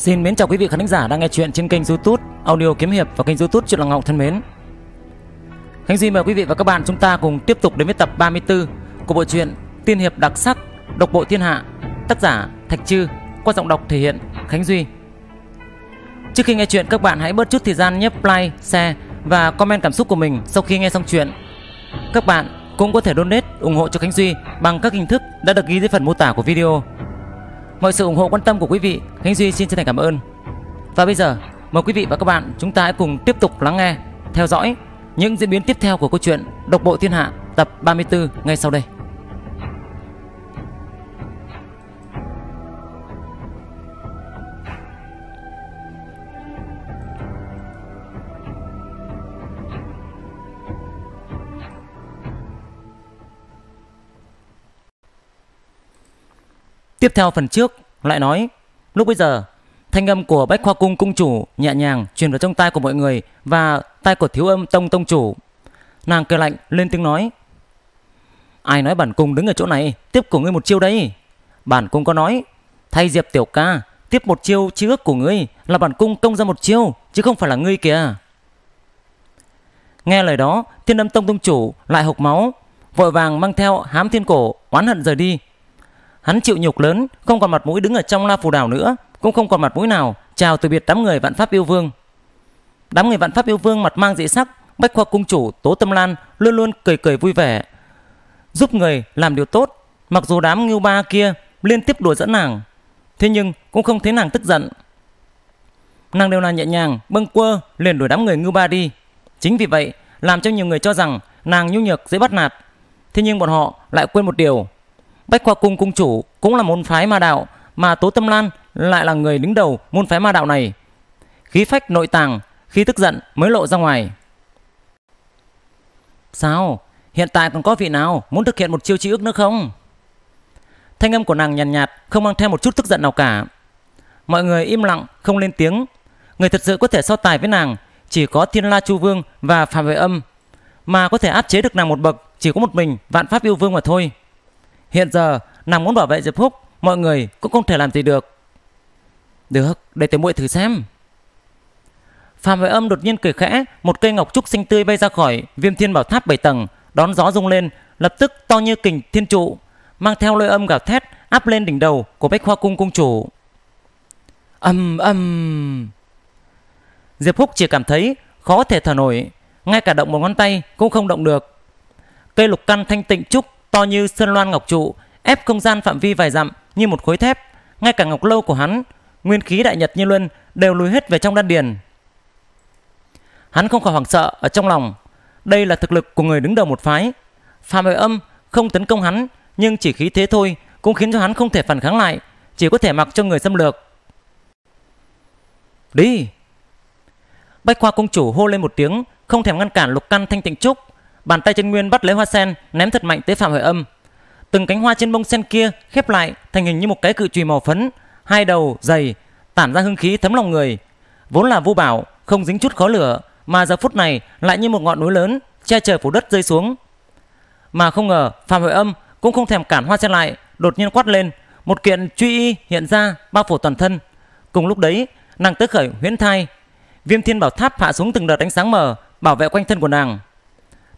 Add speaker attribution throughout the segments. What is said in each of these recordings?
Speaker 1: Xin mến chào quý vị khán giả đang nghe chuyện trên kênh YouTube Audio Kiếm hiệp và kênh YouTube Chuyện Lòng Ngọc thân mến. Khánh Duy mời quý vị và các bạn chúng ta cùng tiếp tục đến với tập 34 của bộ truyện Tiên hiệp đặc sắc Độc bộ thiên hạ, tác giả Thạch Trư qua giọng đọc thể hiện Khánh Duy. Trước khi nghe chuyện các bạn hãy bớt chút thời gian nhấp like, share và comment cảm xúc của mình sau khi nghe xong chuyện. Các bạn cũng có thể donate ủng hộ cho Khánh Duy bằng các hình thức đã được ghi dưới phần mô tả của video mọi sự ủng hộ quan tâm của quý vị khánh duy xin chân thành cảm ơn và bây giờ mời quý vị và các bạn chúng ta hãy cùng tiếp tục lắng nghe theo dõi những diễn biến tiếp theo của câu chuyện độc bộ thiên hạ tập 34 ngay sau đây Tiếp theo phần trước lại nói lúc bây giờ thanh âm của bách khoa cung cung chủ nhẹ nhàng truyền vào trong tai của mọi người và tai của thiếu âm tông tông chủ. Nàng cười lạnh lên tiếng nói Ai nói bản cung đứng ở chỗ này tiếp của ngươi một chiêu đấy. Bản cung có nói thay diệp tiểu ca tiếp một chiêu chí ước của ngươi là bản cung công ra một chiêu chứ không phải là ngươi kìa. Nghe lời đó, Thiên Âm Tông tông chủ lại hộc máu, vội vàng mang theo hám thiên cổ oán hận rời đi hắn chịu nhục lớn, không còn mặt mũi đứng ở trong La Phù Đảo nữa, cũng không còn mặt mũi nào chào từ biệt đám người vạn pháp yêu vương. Đám người vạn pháp yêu vương mặt mang dị sắc, Bách Khoa cung chủ Tố Tâm Lan luôn luôn cười cười vui vẻ, giúp người làm điều tốt, mặc dù đám Ngưu Ba kia liên tiếp đùa dẫn nàng, thế nhưng cũng không thấy nàng tức giận. Nàng đều là nhẹ nhàng, bâng quơ liền đuổi đám người Ngưu Ba đi. Chính vì vậy, làm cho nhiều người cho rằng nàng nhu nhược dễ bắt nạt. Thế nhưng bọn họ lại quên một điều, Bách Khoa Cung cung chủ cũng là môn phái ma đạo, mà Tố Tâm Lan lại là người đứng đầu môn phái ma đạo này. Khí phách nội tàng, khi tức giận mới lộ ra ngoài. Sao? Hiện tại còn có vị nào muốn thực hiện một chiêu chi ước nữa không? Thanh âm của nàng nhàn nhạt, nhạt, không mang theo một chút tức giận nào cả. Mọi người im lặng, không lên tiếng. Người thật sự có thể so tài với nàng chỉ có Thiên La Chu Vương và Phạm Vệ Âm, mà có thể áp chế được nàng một bậc chỉ có một mình Vạn Pháp Yêu Vương mà thôi. Hiện giờ nàng muốn bảo vệ Diệp Phúc Mọi người cũng không thể làm gì được Được để tới muội thử xem Phạm Vệ Âm đột nhiên cười khẽ Một cây ngọc trúc xanh tươi bay ra khỏi Viêm thiên bảo tháp 7 tầng Đón gió rung lên Lập tức to như kình thiên trụ Mang theo lôi âm gào thét Áp lên đỉnh đầu của bách hoa cung cung chủ Âm âm Diệp Phúc chỉ cảm thấy khó thể thở nổi Ngay cả động một ngón tay cũng không động được Cây lục căn thanh tịnh trúc to như sơn loan ngọc trụ, ép không gian phạm vi vài dặm như một khối thép, ngay cả ngọc lâu của hắn, nguyên khí đại nhật như luân đều lùi hết về trong đan điền. Hắn không khỏi hoảng sợ ở trong lòng, đây là thực lực của người đứng đầu một phái. Phạm Huệ Âm không tấn công hắn, nhưng chỉ khí thế thôi cũng khiến cho hắn không thể phản kháng lại, chỉ có thể mặc cho người xâm lược. Đi! Bách Khoa Công Chủ hô lên một tiếng, không thèm ngăn cản lục căn thanh tịnh trúc. Bàn tay chân nguyên bắt lấy hoa sen, ném thật mạnh tới Phạm Huệ Âm. Từng cánh hoa trên bông sen kia khép lại thành hình như một cái cự chùy màu phấn, hai đầu dày, tản ra hương khí thấm lòng người. Vốn là vô bảo, không dính chút khó lửa, mà giờ phút này lại như một ngọn núi lớn che trời phủ đất rơi xuống. Mà không ngờ Phạm Huệ Âm cũng không thèm cản hoa sen lại, đột nhiên quát lên, một kiện truy y hiện ra bao phủ toàn thân. Cùng lúc đấy, nàng tới khởi huyễn thai, viêm thiên bảo tháp hạ xuống từng đợt ánh sáng mờ bảo vệ quanh thân của nàng.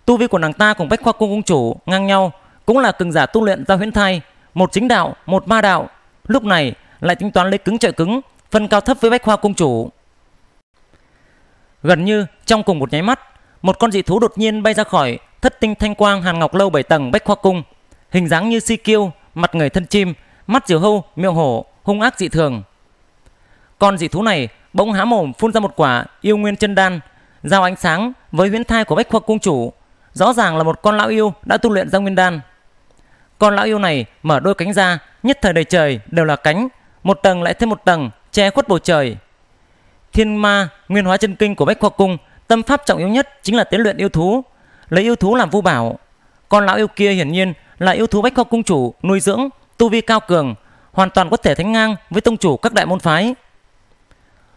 Speaker 1: Tu vi của nàng ta cùng Bách Khoa Cung Cung Chủ ngang nhau, cũng là cường giả tu luyện ra huyễn thai, một chính đạo, một ma đạo. Lúc này lại tính toán lấy cứng trợ cứng, phân cao thấp với Bách Khoa Cung Chủ. Gần như trong cùng một nháy mắt, một con dị thú đột nhiên bay ra khỏi thất tinh thanh quang hàn ngọc lâu bảy tầng Bách Khoa Cung. Hình dáng như si kiêu, mặt người thân chim, mắt diều hâu, miệng hổ, hung ác dị thường. Con dị thú này bỗng há mồm phun ra một quả yêu nguyên chân đan, giao ánh sáng với huyễn thai của Bách Khoa Cung Chủ rõ ràng là một con lão yêu đã tu luyện ra nguyên đan. Con lão yêu này mở đôi cánh ra, nhất thời đầy trời đều là cánh, một tầng lại thêm một tầng, che khuất bầu trời. Thiên ma, nguyên hóa chân kinh của Bách Khoa Cung, tâm pháp trọng yếu nhất chính là tiến luyện yêu thú, lấy yêu thú làm vu bảo. Con lão yêu kia hiển nhiên là yêu thú Bách Khoa Cung chủ nuôi dưỡng, tu vi cao cường, hoàn toàn có thể sánh ngang với tông chủ các đại môn phái.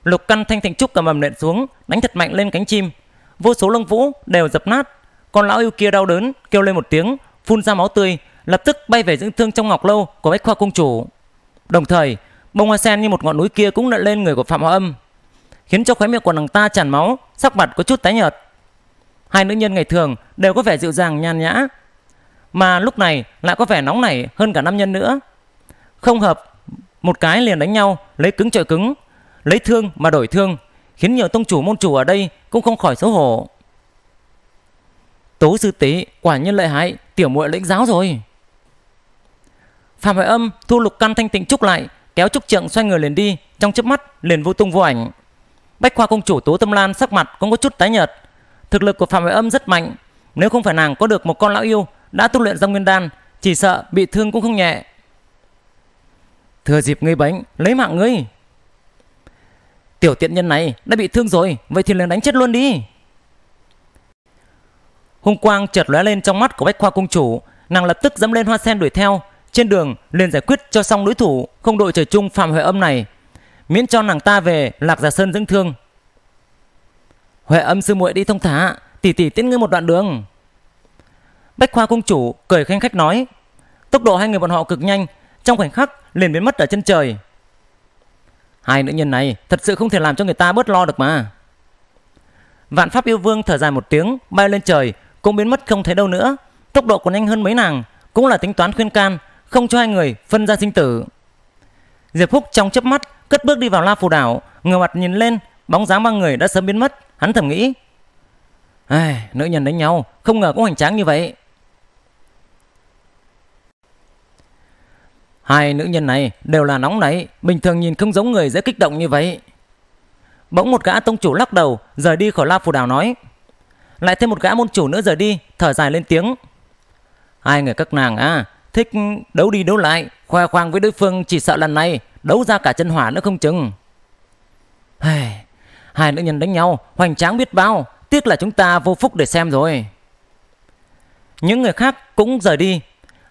Speaker 1: Lục Căn thanh thành trúc cầm mầm nện xuống, đánh thật mạnh lên cánh chim. Vô số lông vũ đều dập nát, con lão yêu kia đau đớn, kêu lên một tiếng, phun ra máu tươi, lập tức bay về dưỡng thương trong ngọc lâu của bách khoa cung chủ. Đồng thời, bông hoa sen như một ngọn núi kia cũng nện lên người của Phạm Hoa Âm, khiến cho khóe miệng của nàng ta tràn máu, sắc mặt có chút tái nhợt. Hai nữ nhân ngày thường đều có vẻ dịu dàng nhàn nhã, mà lúc này lại có vẻ nóng nảy hơn cả nam nhân nữa. Không hợp, một cái liền đánh nhau, lấy cứng chọi cứng, lấy thương mà đổi thương, khiến nhiều tông chủ môn chủ ở đây cũng không khỏi xấu hổ. Tố sư tế quả nhân lợi hại, tiểu muội lĩnh giáo rồi. Phạm Hoài Âm thu lục căn thanh tịnh trúc lại, kéo trúc trượng xoay người liền đi, trong chớp mắt liền vô tung vô ảnh. Bách khoa công chủ Tố Tâm Lan sắc mặt cũng có chút tái nhợt. Thực lực của Phạm Hoài Âm rất mạnh, nếu không phải nàng có được một con lão yêu đã tu luyện ra nguyên đan, chỉ sợ bị thương cũng không nhẹ. Thừa dịp ngươi bánh, lấy mạng ngươi. Tiểu tiện nhân này đã bị thương rồi, vậy thì liền đánh chết luôn đi. Hung quang chợt lóe lên trong mắt của Bách Khoa cung chủ, nàng lập tức dẫm lên hoa sen đuổi theo, trên đường liền giải quyết cho xong đối thủ, không đội trời chung Phạm Huệ Âm này, miễn cho nàng ta về Lạc giả Sơn dưỡng thương. Huệ Âm sư muội đi thông thả, tỉ tỉ tiễn ngươi một đoạn đường. Bách Khoa cung chủ cười khanh khách nói, tốc độ hai người bọn họ cực nhanh, trong khoảnh khắc liền biến mất ở chân trời. Hai nữ nhân này thật sự không thể làm cho người ta bớt lo được mà. Vạn Pháp Yêu Vương thở dài một tiếng, bay lên trời, cũng biến mất không thấy đâu nữa tốc độ còn nhanh hơn mấy nàng cũng là tính toán khuyên can không cho hai người phân ra sinh tử diệp phúc trong chớp mắt cất bước đi vào la phù đảo ngửa mặt nhìn lên bóng dáng ba người đã sớm biến mất hắn thầm nghĩ ai nữ nhân đánh nhau không ngờ cũng hoành tráng như vậy hai nữ nhân này đều là nóng nảy bình thường nhìn không giống người dễ kích động như vậy bỗng một gã tông chủ lắc đầu rời đi khỏi la phù đảo nói lại thêm một gã môn chủ nữa rời đi Thở dài lên tiếng Hai người các nàng à Thích đấu đi đấu lại Khoe khoang với đối phương chỉ sợ lần này Đấu ra cả chân hỏa nữa không chừng Hai nữ nhân đánh nhau Hoành tráng biết bao Tiếc là chúng ta vô phúc để xem rồi Những người khác cũng rời đi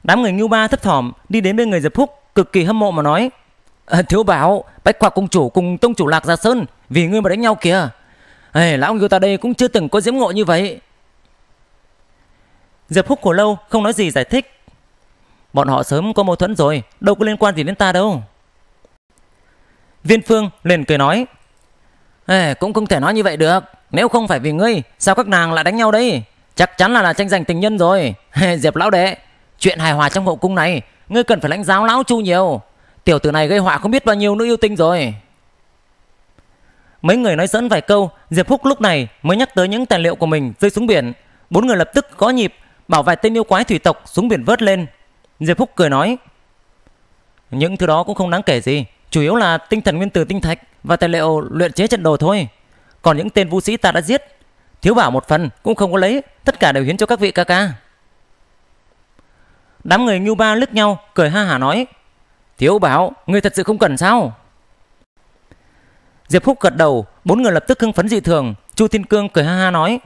Speaker 1: Đám người ngưu ba thấp thỏm Đi đến bên người Diệp Phúc Cực kỳ hâm mộ mà nói à, Thiếu bảo Bách quạc công chủ cùng tông chủ lạc gia sơn Vì ngươi mà đánh nhau kìa Ê, lão nghiêu ta đây cũng chưa từng có diễm ngộ như vậy. Diệp Húc của lâu không nói gì giải thích. Bọn họ sớm có mâu thuẫn rồi, đâu có liên quan gì đến ta đâu. Viên Phương liền cười nói. Ê, cũng không thể nói như vậy được. Nếu không phải vì ngươi, sao các nàng lại đánh nhau đấy? Chắc chắn là là tranh giành tình nhân rồi. Diệp lão đệ, chuyện hài hòa trong hậu cung này, ngươi cần phải lãnh giáo lão chu nhiều. Tiểu tử này gây họa không biết bao nhiêu nữ yêu tinh rồi. Mấy người nói dẫn vài câu, Diệp Húc lúc này mới nhắc tới những tài liệu của mình rơi xuống biển. Bốn người lập tức có nhịp, bảo vài tên yêu quái thủy tộc xuống biển vớt lên. Diệp Húc cười nói, những thứ đó cũng không đáng kể gì, chủ yếu là tinh thần nguyên tử tinh thạch và tài liệu luyện chế trận đồ thôi. Còn những tên vũ sĩ ta đã giết, thiếu bảo một phần cũng không có lấy, tất cả đều hiến cho các vị ca ca. Đám người Ngưu Ba lướt nhau, cười ha hả nói, thiếu bảo, người thật sự không cần sao? Diệp Húc gật đầu, bốn người lập tức hưng phấn dị thường, Chu Thiên Cương cười ha ha nói: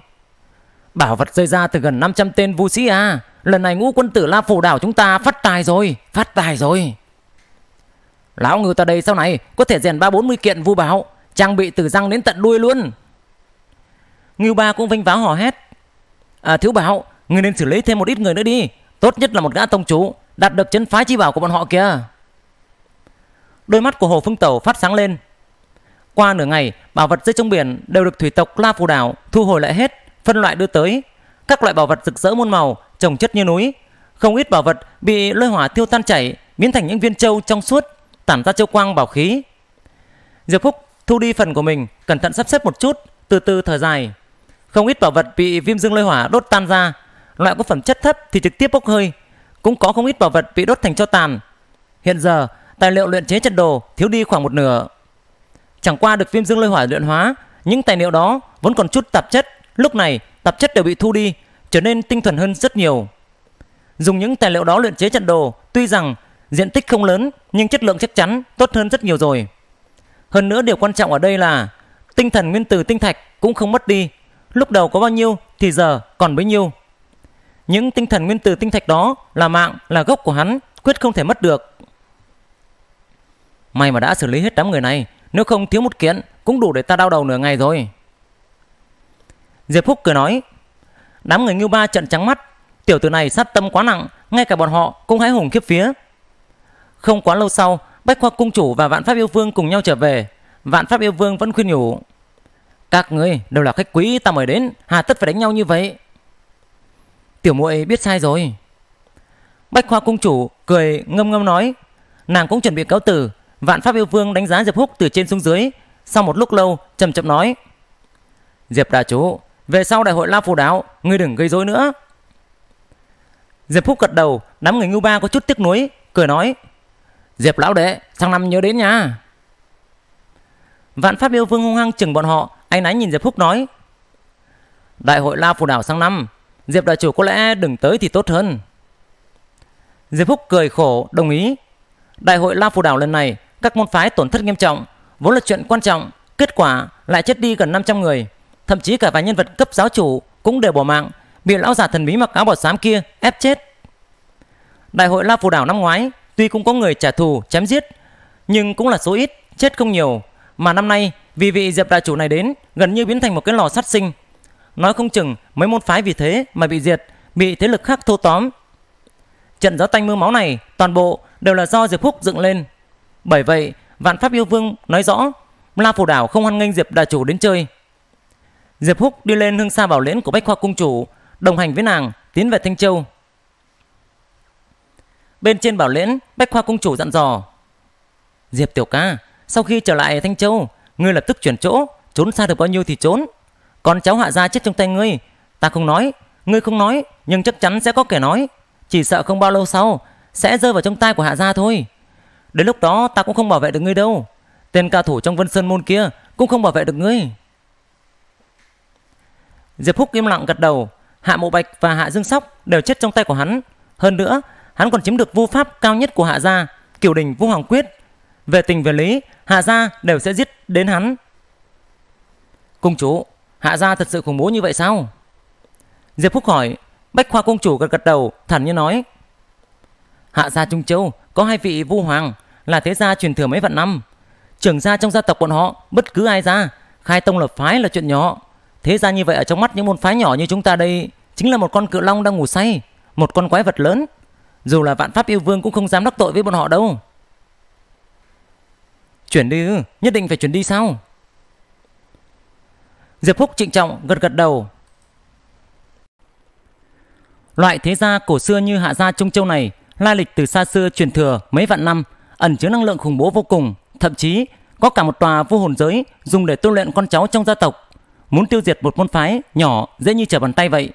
Speaker 1: "Bảo vật rơi ra từ gần 500 tên vu sĩ a, à. lần này ngũ quân tử La phủ đảo chúng ta phát tài rồi, phát tài rồi." Lão ngư ta đây sau này có thể rèn ba bốn mươi kiện vu báo, trang bị từ răng đến tận đuôi luôn. Ngưu Ba cũng vinh váo hò hét: "À thiếu bảo, ngươi nên xử lý thêm một ít người nữa đi, tốt nhất là một gã tông chủ, đạt được chân phái chi bảo của bọn họ kìa." Đôi mắt của Hồ Phương Tẩu phát sáng lên, qua nửa ngày, bảo vật rơi trong biển đều được thủy tộc La Phù Đảo thu hồi lại hết, phân loại đưa tới. Các loại bảo vật rực rỡ muôn màu, trồng chất như núi. Không ít bảo vật bị lôi hỏa thiêu tan chảy, biến thành những viên châu trong suốt, tản ra châu quang bảo khí. Diệp Phúc thu đi phần của mình, cẩn thận sắp xếp một chút, từ từ thở dài. Không ít bảo vật bị viêm dương lôi hỏa đốt tan ra, loại có phẩm chất thấp thì trực tiếp bốc hơi, cũng có không ít bảo vật bị đốt thành cho tàn. Hiện giờ, tài liệu luyện chế trận đồ thiếu đi khoảng một nửa. Chẳng qua được viêm dương lôi hỏa luyện hóa, những tài liệu đó vẫn còn chút tạp chất, lúc này tạp chất đều bị thu đi, trở nên tinh thuần hơn rất nhiều. Dùng những tài liệu đó luyện chế trận đồ, tuy rằng diện tích không lớn nhưng chất lượng chắc chắn tốt hơn rất nhiều rồi. Hơn nữa điều quan trọng ở đây là tinh thần nguyên tử tinh thạch cũng không mất đi, lúc đầu có bao nhiêu thì giờ còn bấy nhiêu. Những tinh thần nguyên tử tinh thạch đó là mạng, là gốc của hắn, quyết không thể mất được. May mà đã xử lý hết đám người này, nếu không thiếu một kiện Cũng đủ để ta đau đầu nửa ngày rồi Diệp Phúc cười nói Đám người Ngưu Ba trận trắng mắt Tiểu tử này sát tâm quá nặng Ngay cả bọn họ cũng hãi hùng khiếp phía Không quá lâu sau Bách Khoa Cung Chủ và Vạn Pháp Yêu Vương cùng nhau trở về Vạn Pháp Yêu Vương vẫn khuyên nhủ Các người đều là khách quý ta mời đến Hà tất phải đánh nhau như vậy Tiểu muội biết sai rồi Bách Khoa Cung Chủ cười ngâm ngâm nói Nàng cũng chuẩn bị cáo từ Vạn Pháp Yêu Vương đánh giá Diệp Húc từ trên xuống dưới, sau một lúc lâu chậm chậm nói: "Diệp đại chủ, về sau đại hội La Phù Đáo, ngươi đừng gây rối nữa." Diệp Húc gật đầu, đám người Ngưu Ba có chút tiếc nuối, cười nói: "Diệp lão đệ, sang năm nhớ đến nha." Vạn Pháp Yêu Vương hung hăng chừng bọn họ, anh ấy nhìn Diệp Húc nói: "Đại hội La Phù Đảo sang năm, Diệp đại chủ có lẽ đừng tới thì tốt hơn." Diệp Húc cười khổ, đồng ý. Đại hội La Phù Đảo lần này các môn phái tổn thất nghiêm trọng, vốn là chuyện quan trọng, kết quả lại chết đi gần 500 người. Thậm chí cả vài nhân vật cấp giáo chủ cũng đều bỏ mạng, bị lão già thần bí mặc áo bò xám kia ép chết. Đại hội La Phù Đảo năm ngoái tuy cũng có người trả thù, chém giết, nhưng cũng là số ít, chết không nhiều. Mà năm nay vì vị Diệp đại chủ này đến gần như biến thành một cái lò sát sinh. Nói không chừng mấy môn phái vì thế mà bị diệt, bị thế lực khác thô tóm. Trận gió tanh mưa máu này toàn bộ đều là do Diệp Phúc dựng lên. Bởi vậy, Vạn Pháp Yêu Vương nói rõ, La Phù Đảo không hoan nghênh Diệp Đà Chủ đến chơi. Diệp Húc đi lên hương xa bảo liễn của Bách Khoa Cung Chủ, đồng hành với nàng, tiến về Thanh Châu. Bên trên bảo liễn, Bách Khoa Cung Chủ dặn dò. Diệp Tiểu Ca, sau khi trở lại Thanh Châu, ngươi lập tức chuyển chỗ, trốn xa được bao nhiêu thì trốn. Còn cháu hạ gia chết trong tay ngươi, ta không nói, ngươi không nói, nhưng chắc chắn sẽ có kẻ nói. Chỉ sợ không bao lâu sau, sẽ rơi vào trong tay của hạ gia thôi. Đến lúc đó ta cũng không bảo vệ được ngươi đâu Tên ca thủ trong Vân Sơn Môn kia Cũng không bảo vệ được ngươi Diệp Húc im lặng gật đầu Hạ Mộ Bạch và Hạ Dương Sóc đều chết trong tay của hắn Hơn nữa hắn còn chiếm được vu pháp cao nhất của Hạ Gia Kiểu đình Vũ Hoàng Quyết Về tình về lý Hạ Gia đều sẽ giết đến hắn Công chúa Hạ Gia thật sự khủng bố như vậy sao Diệp Húc hỏi Bách Khoa Công Chủ gật gật đầu thản nhiên nói Hạ gia Trung Châu có hai vị vu hoàng là thế gia truyền thừa mấy vạn năm. Trưởng gia trong gia tộc bọn họ, bất cứ ai ra, khai tông lập phái là chuyện nhỏ. Thế gia như vậy ở trong mắt những môn phái nhỏ như chúng ta đây chính là một con cự long đang ngủ say, một con quái vật lớn. Dù là vạn pháp yêu vương cũng không dám đắc tội với bọn họ đâu. Chuyển đi ư, nhất định phải chuyển đi sao? Diệp Húc trịnh trọng gật gật đầu. Loại thế gia cổ xưa như Hạ gia Trung Châu này lai lịch từ xa xưa truyền thừa mấy vạn năm, ẩn chứa năng lượng khủng bố vô cùng, thậm chí có cả một tòa vô hồn giới dùng để tu luyện con cháu trong gia tộc. Muốn tiêu diệt một môn phái nhỏ dễ như trở bàn tay vậy.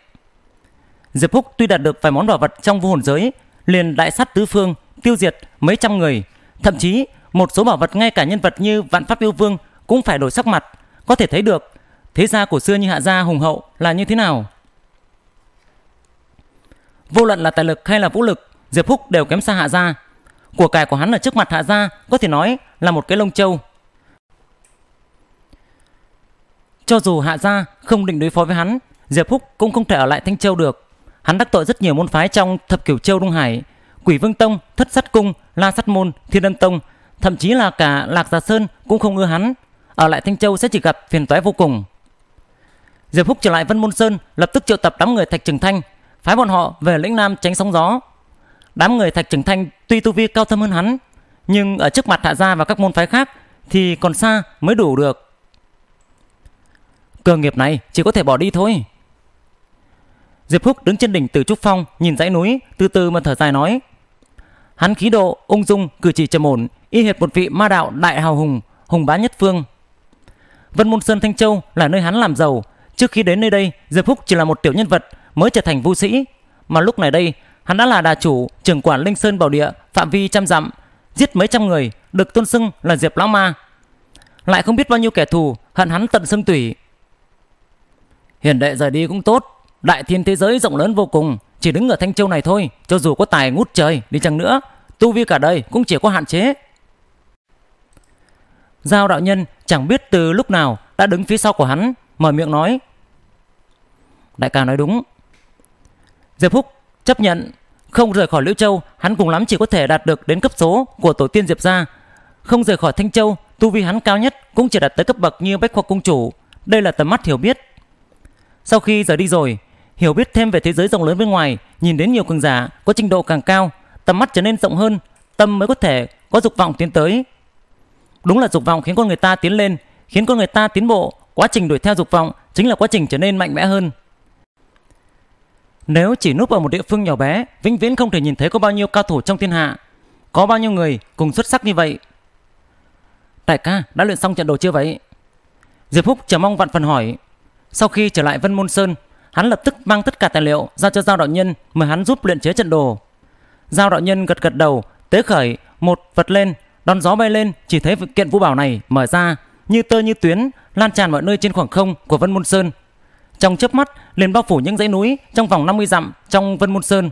Speaker 1: Diệp Húc tuy đạt được vài món bảo vật trong vô hồn giới, liền đại sát tứ phương, tiêu diệt mấy trăm người, thậm chí một số bảo vật ngay cả nhân vật như Vạn Pháp Yêu Vương cũng phải đổi sắc mặt, có thể thấy được thế gia của xưa như Hạ gia hùng hậu là như thế nào. Vô luận là tài lực hay là vũ lực, Diệp Húc đều kém xa Hạ Gia. Của cải của hắn ở trước mặt Hạ Gia có thể nói là một cái lông châu. Cho dù Hạ Gia không định đối phó với hắn, Diệp Húc cũng không thể ở lại Thanh Châu được. Hắn đắc tội rất nhiều môn phái trong thập kiểu châu Đông Hải, Quỷ Vương Tông, Thất Sắt Cung, La Sắt Môn, Thiên Âm Tông, thậm chí là cả Lạc Gia Sơn cũng không ưa hắn. Ở lại Thanh Châu sẽ chỉ gặp phiền toái vô cùng. Diệp Húc trở lại Vân Môn Sơn, lập tức triệu tập đám người Thạch Trừng Thanh, phái bọn họ về lĩnh Nam tránh sóng gió. Đám người Thạch Trừng Thanh tuy tu vi cao thâm hơn hắn, nhưng ở trước mặt Hạ Gia và các môn phái khác thì còn xa mới đủ được. Cơ nghiệp này chỉ có thể bỏ đi thôi. Diệp Húc đứng trên đỉnh Tử Trúc Phong nhìn dãy núi, từ từ mà thở dài nói. Hắn khí độ, ung dung, cử chỉ trầm ổn, y hệt một vị ma đạo đại hào hùng, hùng bá nhất phương. Vân Môn Sơn Thanh Châu là nơi hắn làm giàu. Trước khi đến nơi đây, Diệp Húc chỉ là một tiểu nhân vật mới trở thành vu sĩ. Mà lúc này đây, Hắn đã là đà chủ, trưởng quản Linh Sơn Bảo Địa, phạm vi trăm dặm, giết mấy trăm người, được tôn xưng là Diệp Lão Ma. Lại không biết bao nhiêu kẻ thù, hận hắn tận xương tủy. Hiền đệ rời đi cũng tốt, đại thiên thế giới rộng lớn vô cùng, chỉ đứng ở Thanh Châu này thôi, cho dù có tài ngút trời đi chăng nữa, tu vi cả đời cũng chỉ có hạn chế. Giao đạo nhân chẳng biết từ lúc nào đã đứng phía sau của hắn, mở miệng nói. Đại ca nói đúng. Diệp Húc Chấp nhận, không rời khỏi Liễu Châu, hắn cùng lắm chỉ có thể đạt được đến cấp số của tổ tiên Diệp gia. Không rời khỏi Thanh Châu, tu vi hắn cao nhất cũng chỉ đạt tới cấp bậc như Bách Khoa Công Chủ. Đây là tầm mắt hiểu biết. Sau khi rời đi rồi, hiểu biết thêm về thế giới rộng lớn bên ngoài, nhìn đến nhiều cường giả có trình độ càng cao, tầm mắt trở nên rộng hơn, tâm mới có thể có dục vọng tiến tới. Đúng là dục vọng khiến con người ta tiến lên, khiến con người ta tiến bộ, quá trình đuổi theo dục vọng chính là quá trình trở nên mạnh mẽ hơn. Nếu chỉ núp ở một địa phương nhỏ bé, vĩnh viễn không thể nhìn thấy có bao nhiêu cao thủ trong thiên hạ. Có bao nhiêu người cùng xuất sắc như vậy. Đại ca, đã luyện xong trận đồ chưa vậy? Diệp Húc chờ mong vạn phần hỏi. Sau khi trở lại Vân Môn Sơn, hắn lập tức mang tất cả tài liệu ra cho Giao đạo nhân mời hắn giúp luyện chế trận đồ. Giao đạo nhân gật gật đầu, tế khởi, một vật lên, đón gió bay lên, chỉ thấy kiện vũ bảo này mở ra, như tơ như tuyến, lan tràn mọi nơi trên khoảng không của Vân Môn Sơn, trong chớp mắt liền bao phủ những dãy núi trong vòng 50 dặm trong Vân Môn Sơn.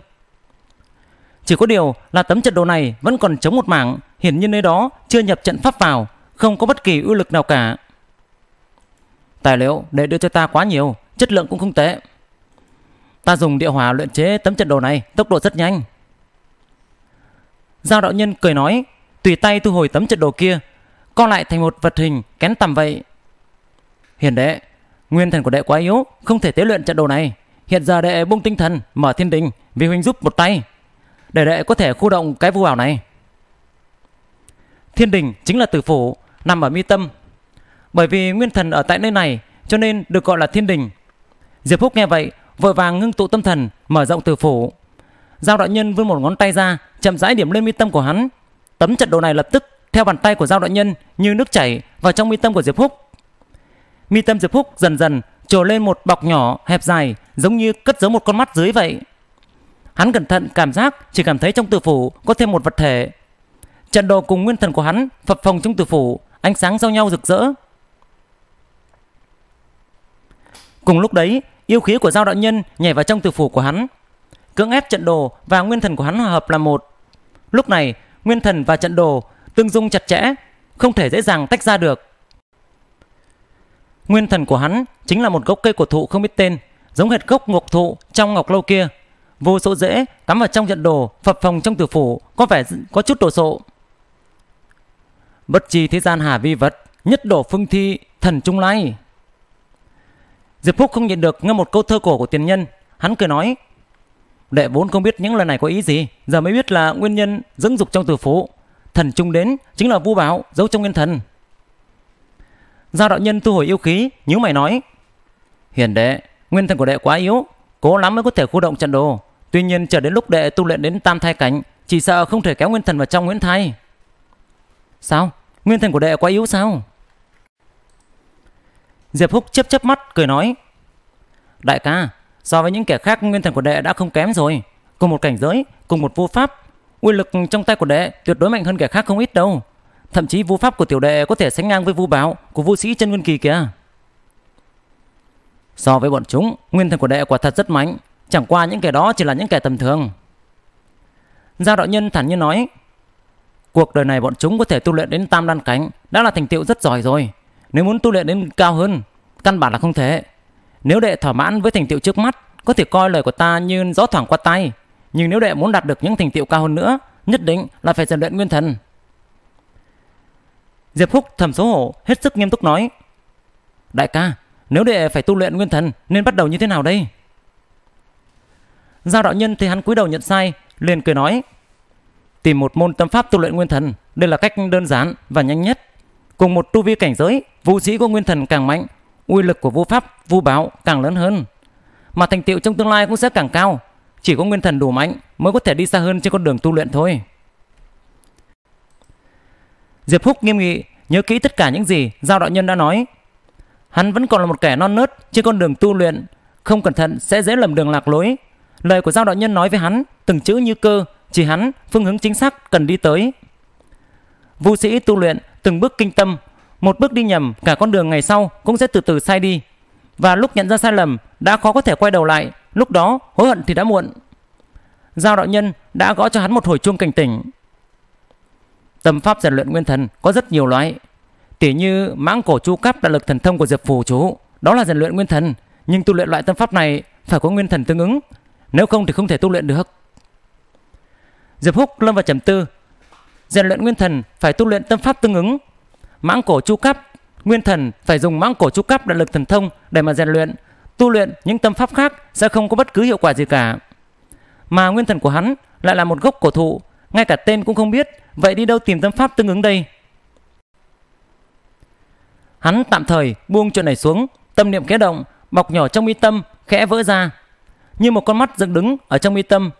Speaker 1: Chỉ có điều là tấm trận đồ này vẫn còn chống một mảng, hiển nhiên nơi đó chưa nhập trận pháp vào, không có bất kỳ ưu lực nào cả. Tài liệu để đưa cho ta quá nhiều, chất lượng cũng không tệ. Ta dùng địa hỏa luyện chế tấm trận đồ này, tốc độ rất nhanh. Giao đạo nhân cười nói, tùy tay thu hồi tấm trận đồ kia, co lại thành một vật hình kén tầm vậy. Hiền đệ, Nguyên thần của đệ quá yếu, không thể tế luyện trận đồ này. Hiện giờ đệ bung tinh thần, mở thiên đình, vì huynh giúp một tay. Để đệ có thể khu động cái vũ bảo này. Thiên đình chính là tử phủ, nằm ở mi tâm. Bởi vì nguyên thần ở tại nơi này, cho nên được gọi là thiên đình. Diệp Phúc nghe vậy, vội vàng ngưng tụ tâm thần, mở rộng tử phủ. Giao đạo nhân vươn một ngón tay ra, chậm rãi điểm lên mi tâm của hắn. Tấm trận đồ này lập tức theo bàn tay của giao đạo nhân như nước chảy vào trong mi tâm của Diệp Phúc mi tâm Diệp Phúc dần dần trồi lên một bọc nhỏ hẹp dài giống như cất giấu một con mắt dưới vậy. Hắn cẩn thận cảm giác chỉ cảm thấy trong tử phủ có thêm một vật thể. Trận đồ cùng nguyên thần của hắn phập phồng trong tử phủ, ánh sáng giao nhau rực rỡ. Cùng lúc đấy, yêu khí của giao đạo nhân nhảy vào trong tử phủ của hắn. Cưỡng ép trận đồ và nguyên thần của hắn hòa hợp là một. Lúc này, nguyên thần và trận đồ tương dung chặt chẽ, không thể dễ dàng tách ra được. Nguyên thần của hắn chính là một gốc cây cổ thụ không biết tên, giống hệt gốc ngọc thụ trong ngọc lâu kia. Vô số rễ cắm vào trong trận đồ, phập phòng trong tử phủ, có vẻ có chút đồ sộ. Bất chi thế gian hà vi vật, nhất đổ phương thi, thần trung lai. Diệp Phúc không nhận được nghe một câu thơ cổ của tiền nhân, hắn cười nói: "Đệ vốn không biết những lời này có ý gì, giờ mới biết là nguyên nhân dưỡng dục trong tử phủ, thần trung đến chính là vu bảo giấu trong nguyên thần." Giao đạo nhân thu hồi yêu khí, nhíu mày nói. Hiền đệ, nguyên thần của đệ quá yếu, cố lắm mới có thể khu động trận đồ. Tuy nhiên chờ đến lúc đệ tu luyện đến tam thai cảnh, chỉ sợ không thể kéo nguyên thần vào trong nguyễn thai. Sao? Nguyên thần của đệ quá yếu sao? Diệp Húc chớp chớp mắt cười nói. Đại ca, so với những kẻ khác nguyên thần của đệ đã không kém rồi. Cùng một cảnh giới, cùng một vô pháp, uy lực trong tay của đệ tuyệt đối mạnh hơn kẻ khác không ít đâu. Thậm chí vu pháp của tiểu đệ có thể sánh ngang với vu báo của vu sĩ chân nguyên kỳ kìa. So với bọn chúng, nguyên thần của đệ quả thật rất mạnh. Chẳng qua những kẻ đó chỉ là những kẻ tầm thường. Gia đạo nhân thản nhiên nói, cuộc đời này bọn chúng có thể tu luyện đến tam đan cánh đã là thành tựu rất giỏi rồi. Nếu muốn tu luyện đến cao hơn, căn bản là không thể. Nếu đệ thỏa mãn với thành tựu trước mắt, có thể coi lời của ta như gió thoảng qua tay. Nhưng nếu đệ muốn đạt được những thành tựu cao hơn nữa, nhất định là phải rèn luyện nguyên thần. Diệp Húc thầm xấu hổ, hết sức nghiêm túc nói. Đại ca, nếu đệ phải tu luyện nguyên thần nên bắt đầu như thế nào đây? Giao đạo nhân thì hắn cúi đầu nhận sai, liền cười nói. Tìm một môn tâm pháp tu luyện nguyên thần, đây là cách đơn giản và nhanh nhất. Cùng một tu vi cảnh giới, vũ sĩ của nguyên thần càng mạnh, uy lực của vũ pháp, vũ báo càng lớn hơn. Mà thành tựu trong tương lai cũng sẽ càng cao, chỉ có nguyên thần đủ mạnh mới có thể đi xa hơn trên con đường tu luyện thôi. Diệp Húc nghiêm nghị nhớ kỹ tất cả những gì Giao Đạo Nhân đã nói. Hắn vẫn còn là một kẻ non nớt trên con đường tu luyện, không cẩn thận sẽ dễ lầm đường lạc lối. Lời của Giao Đạo Nhân nói với hắn từng chữ như cơ, chỉ hắn phương hướng chính xác cần đi tới. Vu sĩ tu luyện từng bước kinh tâm, một bước đi nhầm cả con đường ngày sau cũng sẽ từ từ sai đi. Và lúc nhận ra sai lầm đã khó có thể quay đầu lại, lúc đó hối hận thì đã muộn. Giao đạo nhân đã gõ cho hắn một hồi chuông cảnh tỉnh. Tâm pháp rèn luyện nguyên thần có rất nhiều loại. Tỉ như mãng cổ chu cấp là lực thần thông của Diệp phủ chú, đó là rèn luyện nguyên thần, nhưng tu luyện loại tâm pháp này phải có nguyên thần tương ứng, nếu không thì không thể tu luyện được. Diệp Húc lâm vào trầm tư, rèn luyện nguyên thần phải tu luyện tâm pháp tương ứng. Mãng cổ chu cấp, nguyên thần phải dùng mãng cổ chu cấp đại lực thần thông để mà rèn luyện, tu luyện những tâm pháp khác sẽ không có bất cứ hiệu quả gì cả. Mà nguyên thần của hắn lại là một gốc cổ thụ ngay cả tên cũng không biết, vậy đi đâu tìm tâm pháp tương ứng đây? Hắn tạm thời buông chuyện này xuống, tâm niệm khẽ động, bọc nhỏ trong mi tâm khẽ vỡ ra, như một con mắt dựng đứng ở trong mi tâm.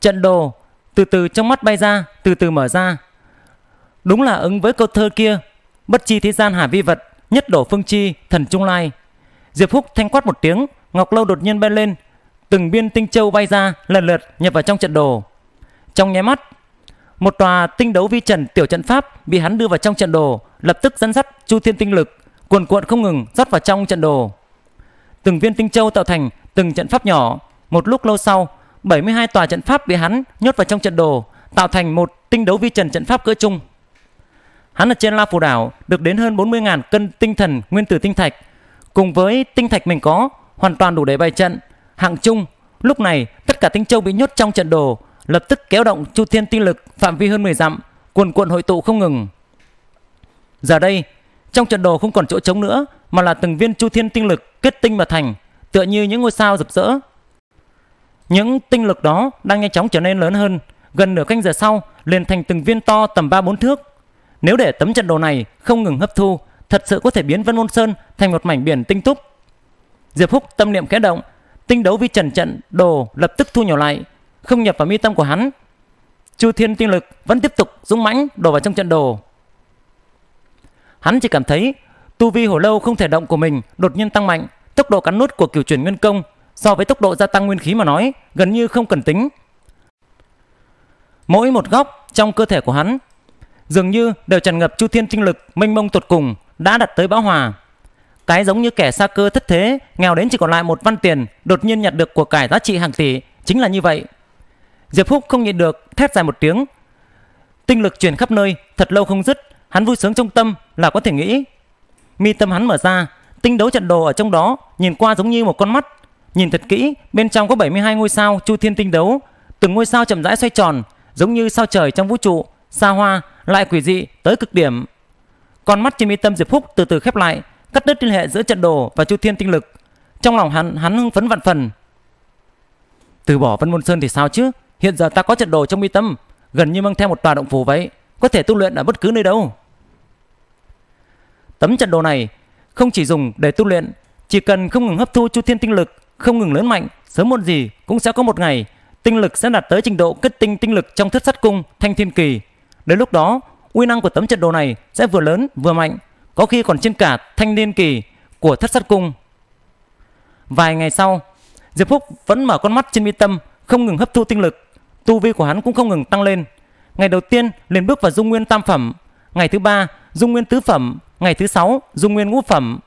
Speaker 1: Trận đồ từ từ trong mắt bay ra, từ từ mở ra. Đúng là ứng với câu thơ kia, bất chi thế gian hà vi vật, nhất đổ phương chi, thần trung lai. Diệp Húc thanh quát một tiếng, Ngọc Lâu đột nhiên bay lên, từng biên tinh châu bay ra, lần lượt nhập vào trong trận đồ. Trong nháy mắt, một tòa tinh đấu vi trần tiểu trận pháp bị hắn đưa vào trong trận đồ, lập tức dẫn dắt chu thiên tinh lực, cuồn cuộn không ngừng rót vào trong trận đồ. Từng viên tinh châu tạo thành từng trận pháp nhỏ, một lúc lâu sau, 72 tòa trận pháp bị hắn nhốt vào trong trận đồ, tạo thành một tinh đấu vi trần trận pháp cỡ trung. Hắn ở trên La Phù Đảo được đến hơn 40.000 cân tinh thần nguyên tử tinh thạch, cùng với tinh thạch mình có, hoàn toàn đủ để bày trận, hạng chung, lúc này tất cả tinh châu bị nhốt trong trận đồ lập tức kéo động chu thiên tinh lực phạm vi hơn 10 dặm, cuồn cuộn hội tụ không ngừng. Giờ đây, trong trận đồ không còn chỗ trống nữa, mà là từng viên chu thiên tinh lực kết tinh mà thành, tựa như những ngôi sao rực rỡ. Những tinh lực đó đang nhanh chóng trở nên lớn hơn, gần nửa canh giờ sau liền thành từng viên to tầm 3-4 thước. Nếu để tấm trận đồ này không ngừng hấp thu, thật sự có thể biến Vân Môn Sơn thành một mảnh biển tinh túc. Diệp Húc tâm niệm khẽ động, tinh đấu vi trần trận đồ lập tức thu nhỏ lại, không nhập vào mi tâm của hắn. chu thiên tinh lực vẫn tiếp tục dũng mãnh đổ vào trong trận đồ. Hắn chỉ cảm thấy tu vi hồ lâu không thể động của mình đột nhiên tăng mạnh, tốc độ cắn nút của kiểu chuyển nguyên công so với tốc độ gia tăng nguyên khí mà nói gần như không cần tính. Mỗi một góc trong cơ thể của hắn dường như đều tràn ngập chu thiên tinh lực mênh mông tột cùng đã đặt tới bão hòa. Cái giống như kẻ xa cơ thất thế, nghèo đến chỉ còn lại một văn tiền, đột nhiên nhặt được của cải giá trị hàng tỷ, chính là như vậy. Diệp Húc không nhịn được, thét dài một tiếng. Tinh lực truyền khắp nơi, thật lâu không dứt, hắn vui sướng trong tâm là có thể nghĩ. Mi tâm hắn mở ra, tinh đấu trận đồ ở trong đó nhìn qua giống như một con mắt. Nhìn thật kỹ, bên trong có 72 ngôi sao chu thiên tinh đấu, từng ngôi sao chậm rãi xoay tròn, giống như sao trời trong vũ trụ, xa hoa lại quỷ dị tới cực điểm. Con mắt trên mi tâm Diệp Húc từ từ khép lại, cắt đứt liên hệ giữa trận đồ và chu thiên tinh lực. Trong lòng hắn hắn hưng phấn vạn phần. Từ bỏ Vân Môn Sơn thì sao chứ? Hiện giờ ta có trận đồ trong mi tâm, gần như mang theo một tòa động phủ vậy, có thể tu luyện ở bất cứ nơi đâu. Tấm trận đồ này không chỉ dùng để tu luyện, chỉ cần không ngừng hấp thu chu thiên tinh lực, không ngừng lớn mạnh, sớm muộn gì cũng sẽ có một ngày tinh lực sẽ đạt tới trình độ kết tinh tinh lực trong thất sát cung thanh thiên kỳ. Đến lúc đó, uy năng của tấm trận đồ này sẽ vừa lớn vừa mạnh, có khi còn trên cả thanh niên kỳ của thất sát cung. Vài ngày sau, Diệp Phúc vẫn mở con mắt trên mi tâm, không ngừng hấp thu tinh lực tu vi của hắn cũng không ngừng tăng lên. Ngày đầu tiên liền bước vào dung nguyên tam phẩm, ngày thứ ba dung nguyên tứ phẩm, ngày thứ sáu dung nguyên ngũ phẩm.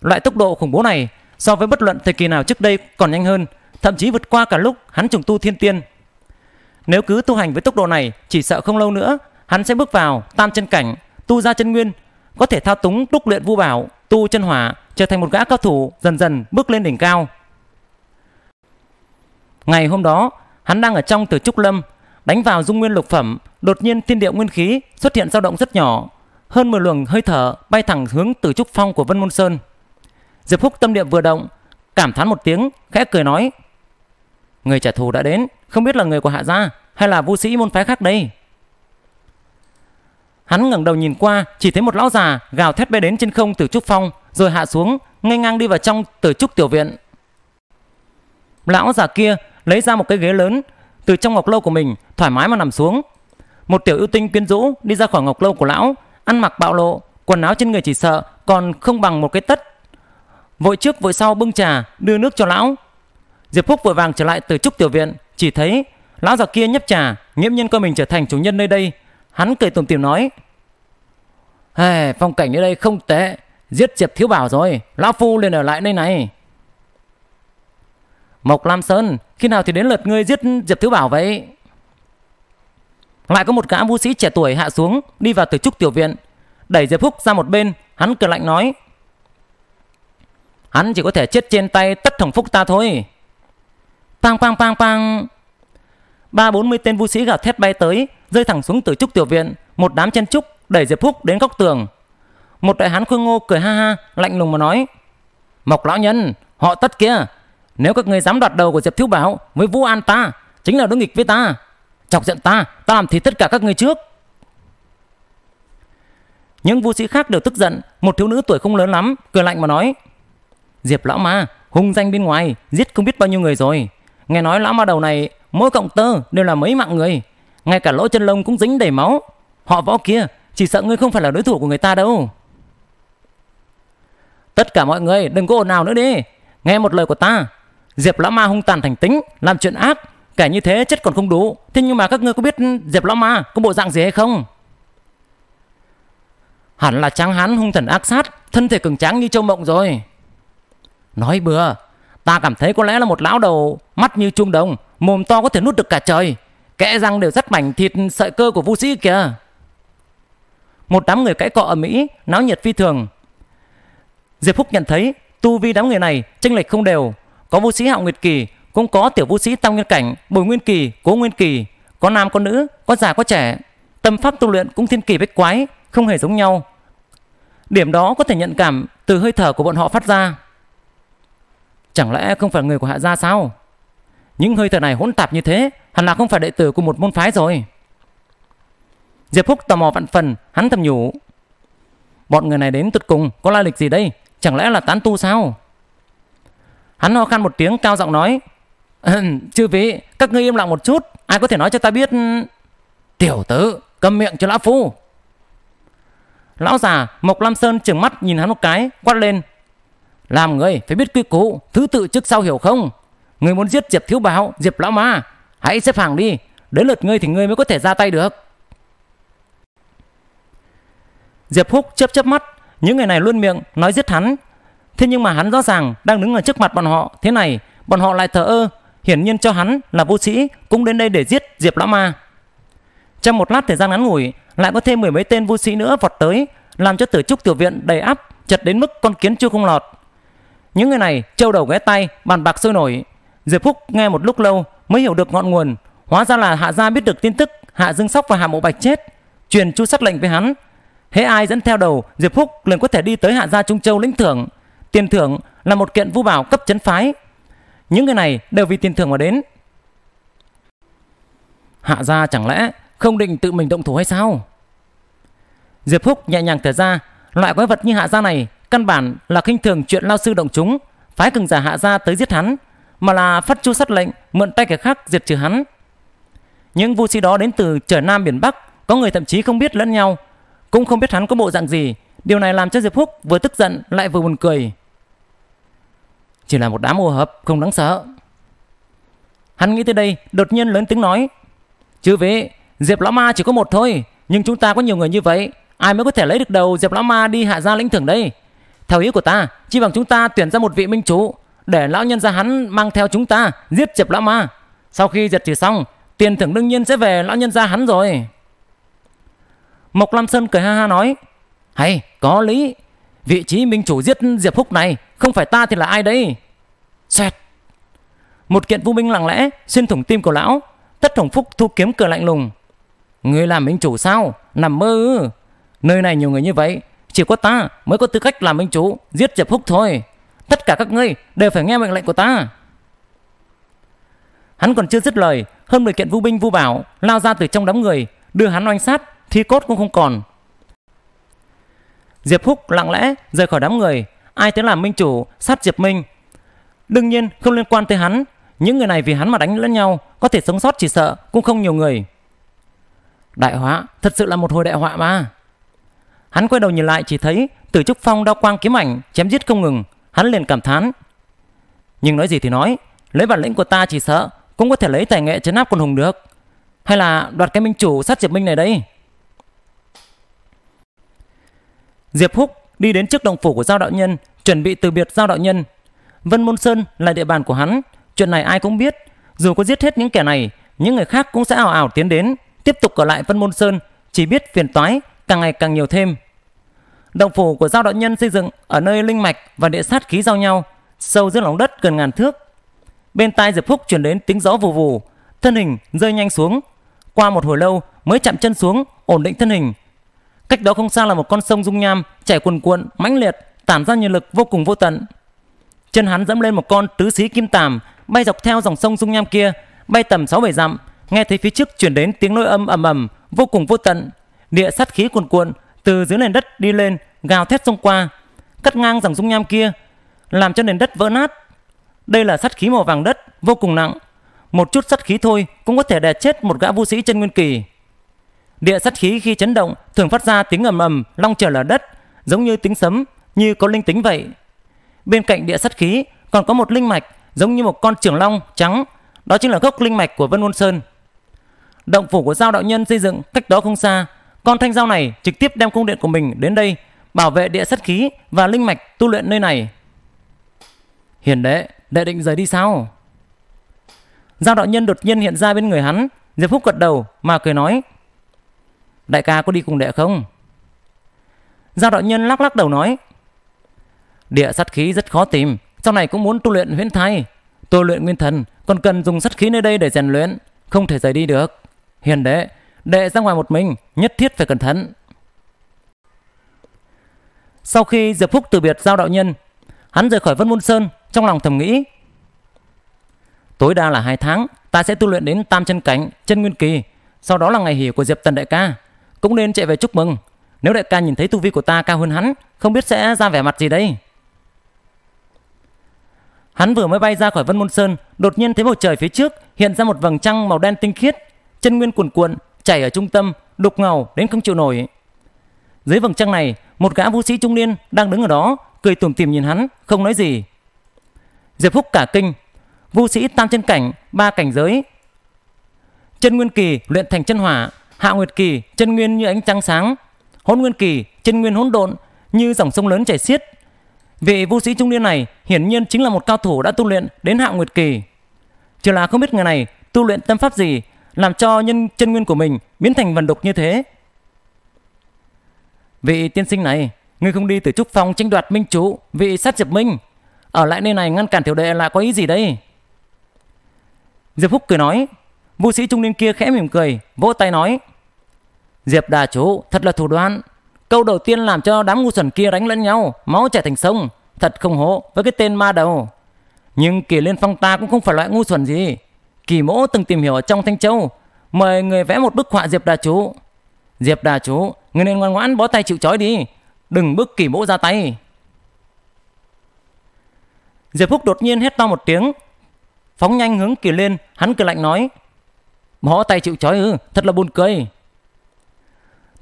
Speaker 1: Loại tốc độ khủng bố này so với bất luận thời kỳ nào trước đây còn nhanh hơn, thậm chí vượt qua cả lúc hắn trùng tu thiên tiên. Nếu cứ tu hành với tốc độ này, chỉ sợ không lâu nữa, hắn sẽ bước vào tam chân cảnh, tu ra chân nguyên, có thể thao túng túc luyện vu bảo, tu chân hỏa, trở thành một gã cao thủ dần dần bước lên đỉnh cao. Ngày hôm đó, Hắn đang ở trong từ trúc lâm, đánh vào dung nguyên lục phẩm, đột nhiên thiên địa nguyên khí xuất hiện dao động rất nhỏ, hơn 10 luồng hơi thở bay thẳng hướng từ trúc phong của Vân Môn Sơn. Diệp Húc tâm niệm vừa động, cảm thán một tiếng, khẽ cười nói: "Người trả thù đã đến, không biết là người của Hạ gia hay là vũ sĩ môn phái khác đây?" Hắn ngẩng đầu nhìn qua, chỉ thấy một lão già gào thét bay đến trên không từ trúc phong, rồi hạ xuống, ngay ngang đi vào trong từ trúc tiểu viện. Lão già kia lấy ra một cái ghế lớn từ trong ngọc lâu của mình thoải mái mà nằm xuống một tiểu ưu tinh quyến rũ đi ra khỏi ngọc lâu của lão ăn mặc bạo lộ quần áo trên người chỉ sợ còn không bằng một cái tất vội trước vội sau bưng trà đưa nước cho lão diệp phúc vội vàng trở lại từ trúc tiểu viện chỉ thấy lão già kia nhấp trà nghiễm nhiên coi mình trở thành chủ nhân nơi đây hắn cười tủm tỉm nói hey, phong cảnh nơi đây không tệ giết diệp thiếu bảo rồi lão phu liền ở lại nơi này Mộc Lam Sơn, khi nào thì đến lượt ngươi giết Diệp Thiếu Bảo vậy? Lại có một gã vũ sĩ trẻ tuổi hạ xuống, đi vào từ trúc tiểu viện, đẩy Diệp Phúc ra một bên, hắn cười lạnh nói: "Hắn chỉ có thể chết trên tay tất thổng phúc ta thôi." Pang pang pang pang. Ba bốn mươi tên vũ sĩ gào thét bay tới, rơi thẳng xuống từ trúc tiểu viện, một đám chân trúc đẩy Diệp Phúc đến góc tường. Một đại hán khương ngô cười ha ha, lạnh lùng mà nói: "Mộc lão nhân, họ Tất kia, nếu các người dám đoạt đầu của Diệp Thiếu Bảo với Vũ An ta, chính là đối nghịch với ta. Chọc giận ta, ta làm thì tất cả các người trước. Những vũ sĩ khác đều tức giận, một thiếu nữ tuổi không lớn lắm, cười lạnh mà nói. Diệp lão ma, hung danh bên ngoài, giết không biết bao nhiêu người rồi. Nghe nói lão ma đầu này, mỗi cộng tơ đều là mấy mạng người. Ngay cả lỗ chân lông cũng dính đầy máu. Họ võ kia, chỉ sợ ngươi không phải là đối thủ của người ta đâu. Tất cả mọi người đừng có ồn ào nữa đi. Nghe một lời của ta, Diệp Lão Ma hung tàn thành tính, làm chuyện ác, kẻ như thế chết còn không đủ. Thế nhưng mà các ngươi có biết Diệp Lão Ma có bộ dạng gì hay không? Hẳn là tráng hán hung thần ác sát, thân thể cường tráng như châu mộng rồi. Nói bừa, ta cảm thấy có lẽ là một lão đầu mắt như trung đồng, mồm to có thể nuốt được cả trời. Kẽ răng đều rất mảnh thịt sợi cơ của vũ sĩ kìa. Một đám người cãi cọ ở Mỹ, náo nhiệt phi thường. Diệp Phúc nhận thấy tu vi đám người này chênh lệch không đều, có vũ sĩ Hạo Nguyệt Kỳ, cũng có tiểu vũ sĩ Tam Nguyên Cảnh, Bồi Nguyên Kỳ, Cố Nguyên Kỳ, có nam có nữ, có già có trẻ. Tâm pháp tu luyện cũng thiên kỳ bách quái, không hề giống nhau. Điểm đó có thể nhận cảm từ hơi thở của bọn họ phát ra. Chẳng lẽ không phải người của hạ gia sao? Những hơi thở này hỗn tạp như thế, hẳn là không phải đệ tử của một môn phái rồi. Diệp Húc tò mò vạn phần, hắn thầm nhủ. Bọn người này đến tuyệt cùng có la lịch gì đây? Chẳng lẽ là tán tu sao? Hắn ho khan một tiếng cao giọng nói Chư vị các ngươi im lặng một chút Ai có thể nói cho ta biết Tiểu tử câm miệng cho lão phu Lão già Mộc Lam Sơn trừng mắt nhìn hắn một cái Quát lên Làm người phải biết quy củ Thứ tự trước sau hiểu không Người muốn giết Diệp Thiếu Bảo Diệp Lão Ma Hãy xếp hàng đi Đến lượt ngươi thì ngươi mới có thể ra tay được Diệp Húc chớp chớp mắt những người này luôn miệng nói giết hắn Thế nhưng mà hắn rõ ràng đang đứng ở trước mặt bọn họ thế này, bọn họ lại thờ ơ, hiển nhiên cho hắn là vô sĩ cũng đến đây để giết Diệp Lão Ma. Trong một lát thời gian ngắn ngủi, lại có thêm mười mấy tên vô sĩ nữa vọt tới, làm cho tử trúc tiểu viện đầy áp, chật đến mức con kiến chưa không lọt. Những người này trâu đầu ghé tay, bàn bạc sôi nổi. Diệp Phúc nghe một lúc lâu mới hiểu được ngọn nguồn, hóa ra là Hạ Gia biết được tin tức Hạ Dương Sóc và Hạ Mộ Bạch chết, truyền chu sát lệnh với hắn. Hễ ai dẫn theo đầu, Diệp Phúc liền có thể đi tới Hạ Gia Trung Châu lĩnh thưởng tiền thưởng là một kiện vũ bảo cấp chấn phái. Những người này đều vì tiền thưởng mà đến. Hạ gia chẳng lẽ không định tự mình động thủ hay sao? Diệp Phúc nhẹ nhàng thở ra, loại quái vật như hạ gia này căn bản là khinh thường chuyện lao sư động chúng, phái cường giả hạ gia tới giết hắn, mà là phát chu sát lệnh mượn tay kẻ khác diệt trừ hắn. Những vu sĩ đó đến từ trời nam biển Bắc, có người thậm chí không biết lẫn nhau, cũng không biết hắn có bộ dạng gì, Điều này làm cho Diệp Húc vừa tức giận lại vừa buồn cười. Chỉ là một đám ô hợp không đáng sợ. Hắn nghĩ tới đây đột nhiên lớn tiếng nói. Chứ vế, Diệp Lão Ma chỉ có một thôi. Nhưng chúng ta có nhiều người như vậy. Ai mới có thể lấy được đầu Diệp Lão Ma đi hạ ra lĩnh thưởng đây? Theo ý của ta, chỉ bằng chúng ta tuyển ra một vị minh chủ. Để lão nhân gia hắn mang theo chúng ta giết Diệp Lão Ma. Sau khi giật trừ xong, tiền thưởng đương nhiên sẽ về lão nhân gia hắn rồi. Mộc Lam Sơn cười ha ha nói. Hay, có lý. Vị trí minh chủ giết Diệp Húc này, không phải ta thì là ai đây? Xoẹt. Một kiện vô minh lặng lẽ, xuyên thủng tim của lão. Tất thủng Phúc thu kiếm cờ lạnh lùng. người làm minh chủ sao? Nằm mơ Nơi này nhiều người như vậy, chỉ có ta mới có tư cách làm minh chủ, giết Diệp Húc thôi. Tất cả các ngươi đều phải nghe mệnh lệnh của ta. Hắn còn chưa dứt lời, hơn 10 kiện vu binh vu bảo lao ra từ trong đám người, đưa hắn oanh sát, thi cốt cũng không còn, Diệp Húc lặng lẽ rời khỏi đám người, ai tới làm minh chủ sát Diệp Minh. Đương nhiên không liên quan tới hắn, những người này vì hắn mà đánh lẫn nhau, có thể sống sót chỉ sợ cũng không nhiều người. Đại họa, thật sự là một hồi đại họa mà. Hắn quay đầu nhìn lại chỉ thấy Tử Trúc Phong đao quang kiếm ảnh chém giết không ngừng, hắn liền cảm thán. Nhưng nói gì thì nói, lấy bản lĩnh của ta chỉ sợ cũng có thể lấy tài nghệ chấn áp quân hùng được. Hay là đoạt cái minh chủ sát Diệp Minh này đây? Diệp Húc đi đến trước động phủ của Giao Đạo Nhân, chuẩn bị từ biệt Giao Đạo Nhân. Vân Môn Sơn là địa bàn của hắn, chuyện này ai cũng biết. Dù có giết hết những kẻ này, những người khác cũng sẽ ảo ảo tiến đến, tiếp tục ở lại Vân Môn Sơn, chỉ biết phiền toái càng ngày càng nhiều thêm. Động phủ của Giao Đạo Nhân xây dựng ở nơi linh mạch và địa sát khí giao nhau, sâu dưới lòng đất gần ngàn thước. Bên tai Diệp Húc truyền đến tiếng gió vù vù, thân hình rơi nhanh xuống. Qua một hồi lâu mới chạm chân xuống, ổn định thân hình, Cách đó không xa là một con sông dung nham chảy cuồn cuộn, mãnh liệt, tản ra nhiệt lực vô cùng vô tận. Chân hắn dẫm lên một con tứ xí kim tàm, bay dọc theo dòng sông dung nham kia, bay tầm 6 7 dặm, nghe thấy phía trước chuyển đến tiếng lôi âm ầm ầm, vô cùng vô tận, địa sát khí cuồn cuộn từ dưới nền đất đi lên, gào thét xông qua, cắt ngang dòng dung nham kia, làm cho nền đất vỡ nát. Đây là sát khí màu vàng đất, vô cùng nặng. Một chút sát khí thôi cũng có thể đè chết một gã vũ sĩ chân nguyên kỳ. Địa sát khí khi chấn động thường phát ra tiếng ầm ầm long trời lở đất, giống như tiếng sấm, như có linh tính vậy. Bên cạnh địa sát khí còn có một linh mạch giống như một con trưởng long trắng, đó chính là gốc linh mạch của Vân Ngôn Sơn. Động phủ của giao đạo nhân xây dựng cách đó không xa, con thanh giao này trực tiếp đem cung điện của mình đến đây bảo vệ địa sát khí và linh mạch tu luyện nơi này. Hiền đệ, đệ định rời đi sao? Giao đạo nhân đột nhiên hiện ra bên người hắn, Diệp Phúc gật đầu mà cười nói: Đại ca có đi cùng đệ không? Giao đạo nhân lắc lắc đầu nói Địa sát khí rất khó tìm Sau này cũng muốn tu luyện huyễn thai tu luyện nguyên thần Còn cần dùng sát khí nơi đây để rèn luyện Không thể rời đi được Hiền đệ Đệ ra ngoài một mình Nhất thiết phải cẩn thận Sau khi Diệp Phúc từ biệt Giao đạo nhân Hắn rời khỏi Vân Môn Sơn Trong lòng thầm nghĩ Tối đa là hai tháng Ta sẽ tu luyện đến tam chân cảnh Chân nguyên kỳ Sau đó là ngày hỉ của Diệp Tần Đại ca cũng nên chạy về chúc mừng. Nếu đại ca nhìn thấy tu vi của ta cao hơn hắn, không biết sẽ ra vẻ mặt gì đây. Hắn vừa mới bay ra khỏi Vân Môn Sơn, đột nhiên thấy bầu trời phía trước hiện ra một vầng trăng màu đen tinh khiết, chân nguyên cuồn cuộn chảy ở trung tâm, đục ngầu đến không chịu nổi. Dưới vầng trăng này, một gã vũ sĩ trung niên đang đứng ở đó, cười tủm tỉm nhìn hắn, không nói gì. Diệp Phúc cả kinh, vũ sĩ tam chân cảnh, ba cảnh giới. Chân nguyên kỳ luyện thành chân hỏa, hạ nguyệt kỳ chân nguyên như ánh trăng sáng hỗn nguyên kỳ chân nguyên hỗn độn như dòng sông lớn chảy xiết vị vũ sĩ trung niên này hiển nhiên chính là một cao thủ đã tu luyện đến hạ nguyệt kỳ chỉ là không biết người này tu luyện tâm pháp gì làm cho nhân chân nguyên của mình biến thành vần đục như thế vị tiên sinh này ngươi không đi từ trúc phong tranh đoạt minh chủ vị sát diệp minh ở lại nơi này ngăn cản tiểu đệ là có ý gì đây diệp phúc cười nói Vũ sĩ trung niên kia khẽ mỉm cười, vỗ tay nói. Diệp đà chú thật là thủ đoán. Câu đầu tiên làm cho đám ngu xuẩn kia đánh lẫn nhau, máu chảy thành sông. Thật không hổ với cái tên ma đầu. Nhưng kỳ liên phong ta cũng không phải loại ngu xuẩn gì. Kỳ mỗ từng tìm hiểu ở trong Thanh Châu. Mời người vẽ một bức họa Diệp đà chú. Diệp đà chú, người nên ngoan ngoãn bó tay chịu trói đi. Đừng bức kỳ mỗ ra tay. Diệp Phúc đột nhiên hét to một tiếng, phóng nhanh hướng Kỳ Liên, hắn cười lạnh nói: mà tay chịu chói ư, thật là buồn cười.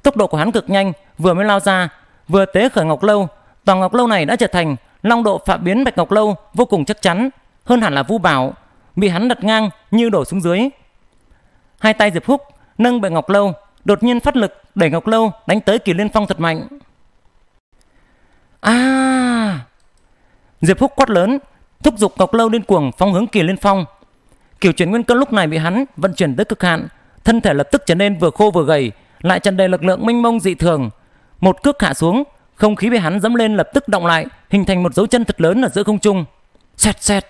Speaker 1: Tốc độ của hắn cực nhanh, vừa mới lao ra, vừa tế khởi ngọc lâu. Tòa ngọc lâu này đã trở thành long độ phạm biến bạch ngọc lâu vô cùng chắc chắn, hơn hẳn là vu bảo, bị hắn đặt ngang như đổ xuống dưới. Hai tay Diệp Húc nâng bạch ngọc lâu, đột nhiên phát lực đẩy ngọc lâu đánh tới kỳ liên phong thật mạnh. À! Diệp Húc quát lớn, thúc giục ngọc lâu lên cuồng phong hướng kỳ liên phong Kiểu chuyển nguyên cân lúc này bị hắn vận chuyển tới cực hạn, thân thể lập tức trở nên vừa khô vừa gầy, lại tràn đầy lực lượng mênh mông dị thường. Một cước hạ xuống, không khí bị hắn dẫm lên lập tức động lại, hình thành một dấu chân thật lớn ở giữa không trung. Xẹt xẹt.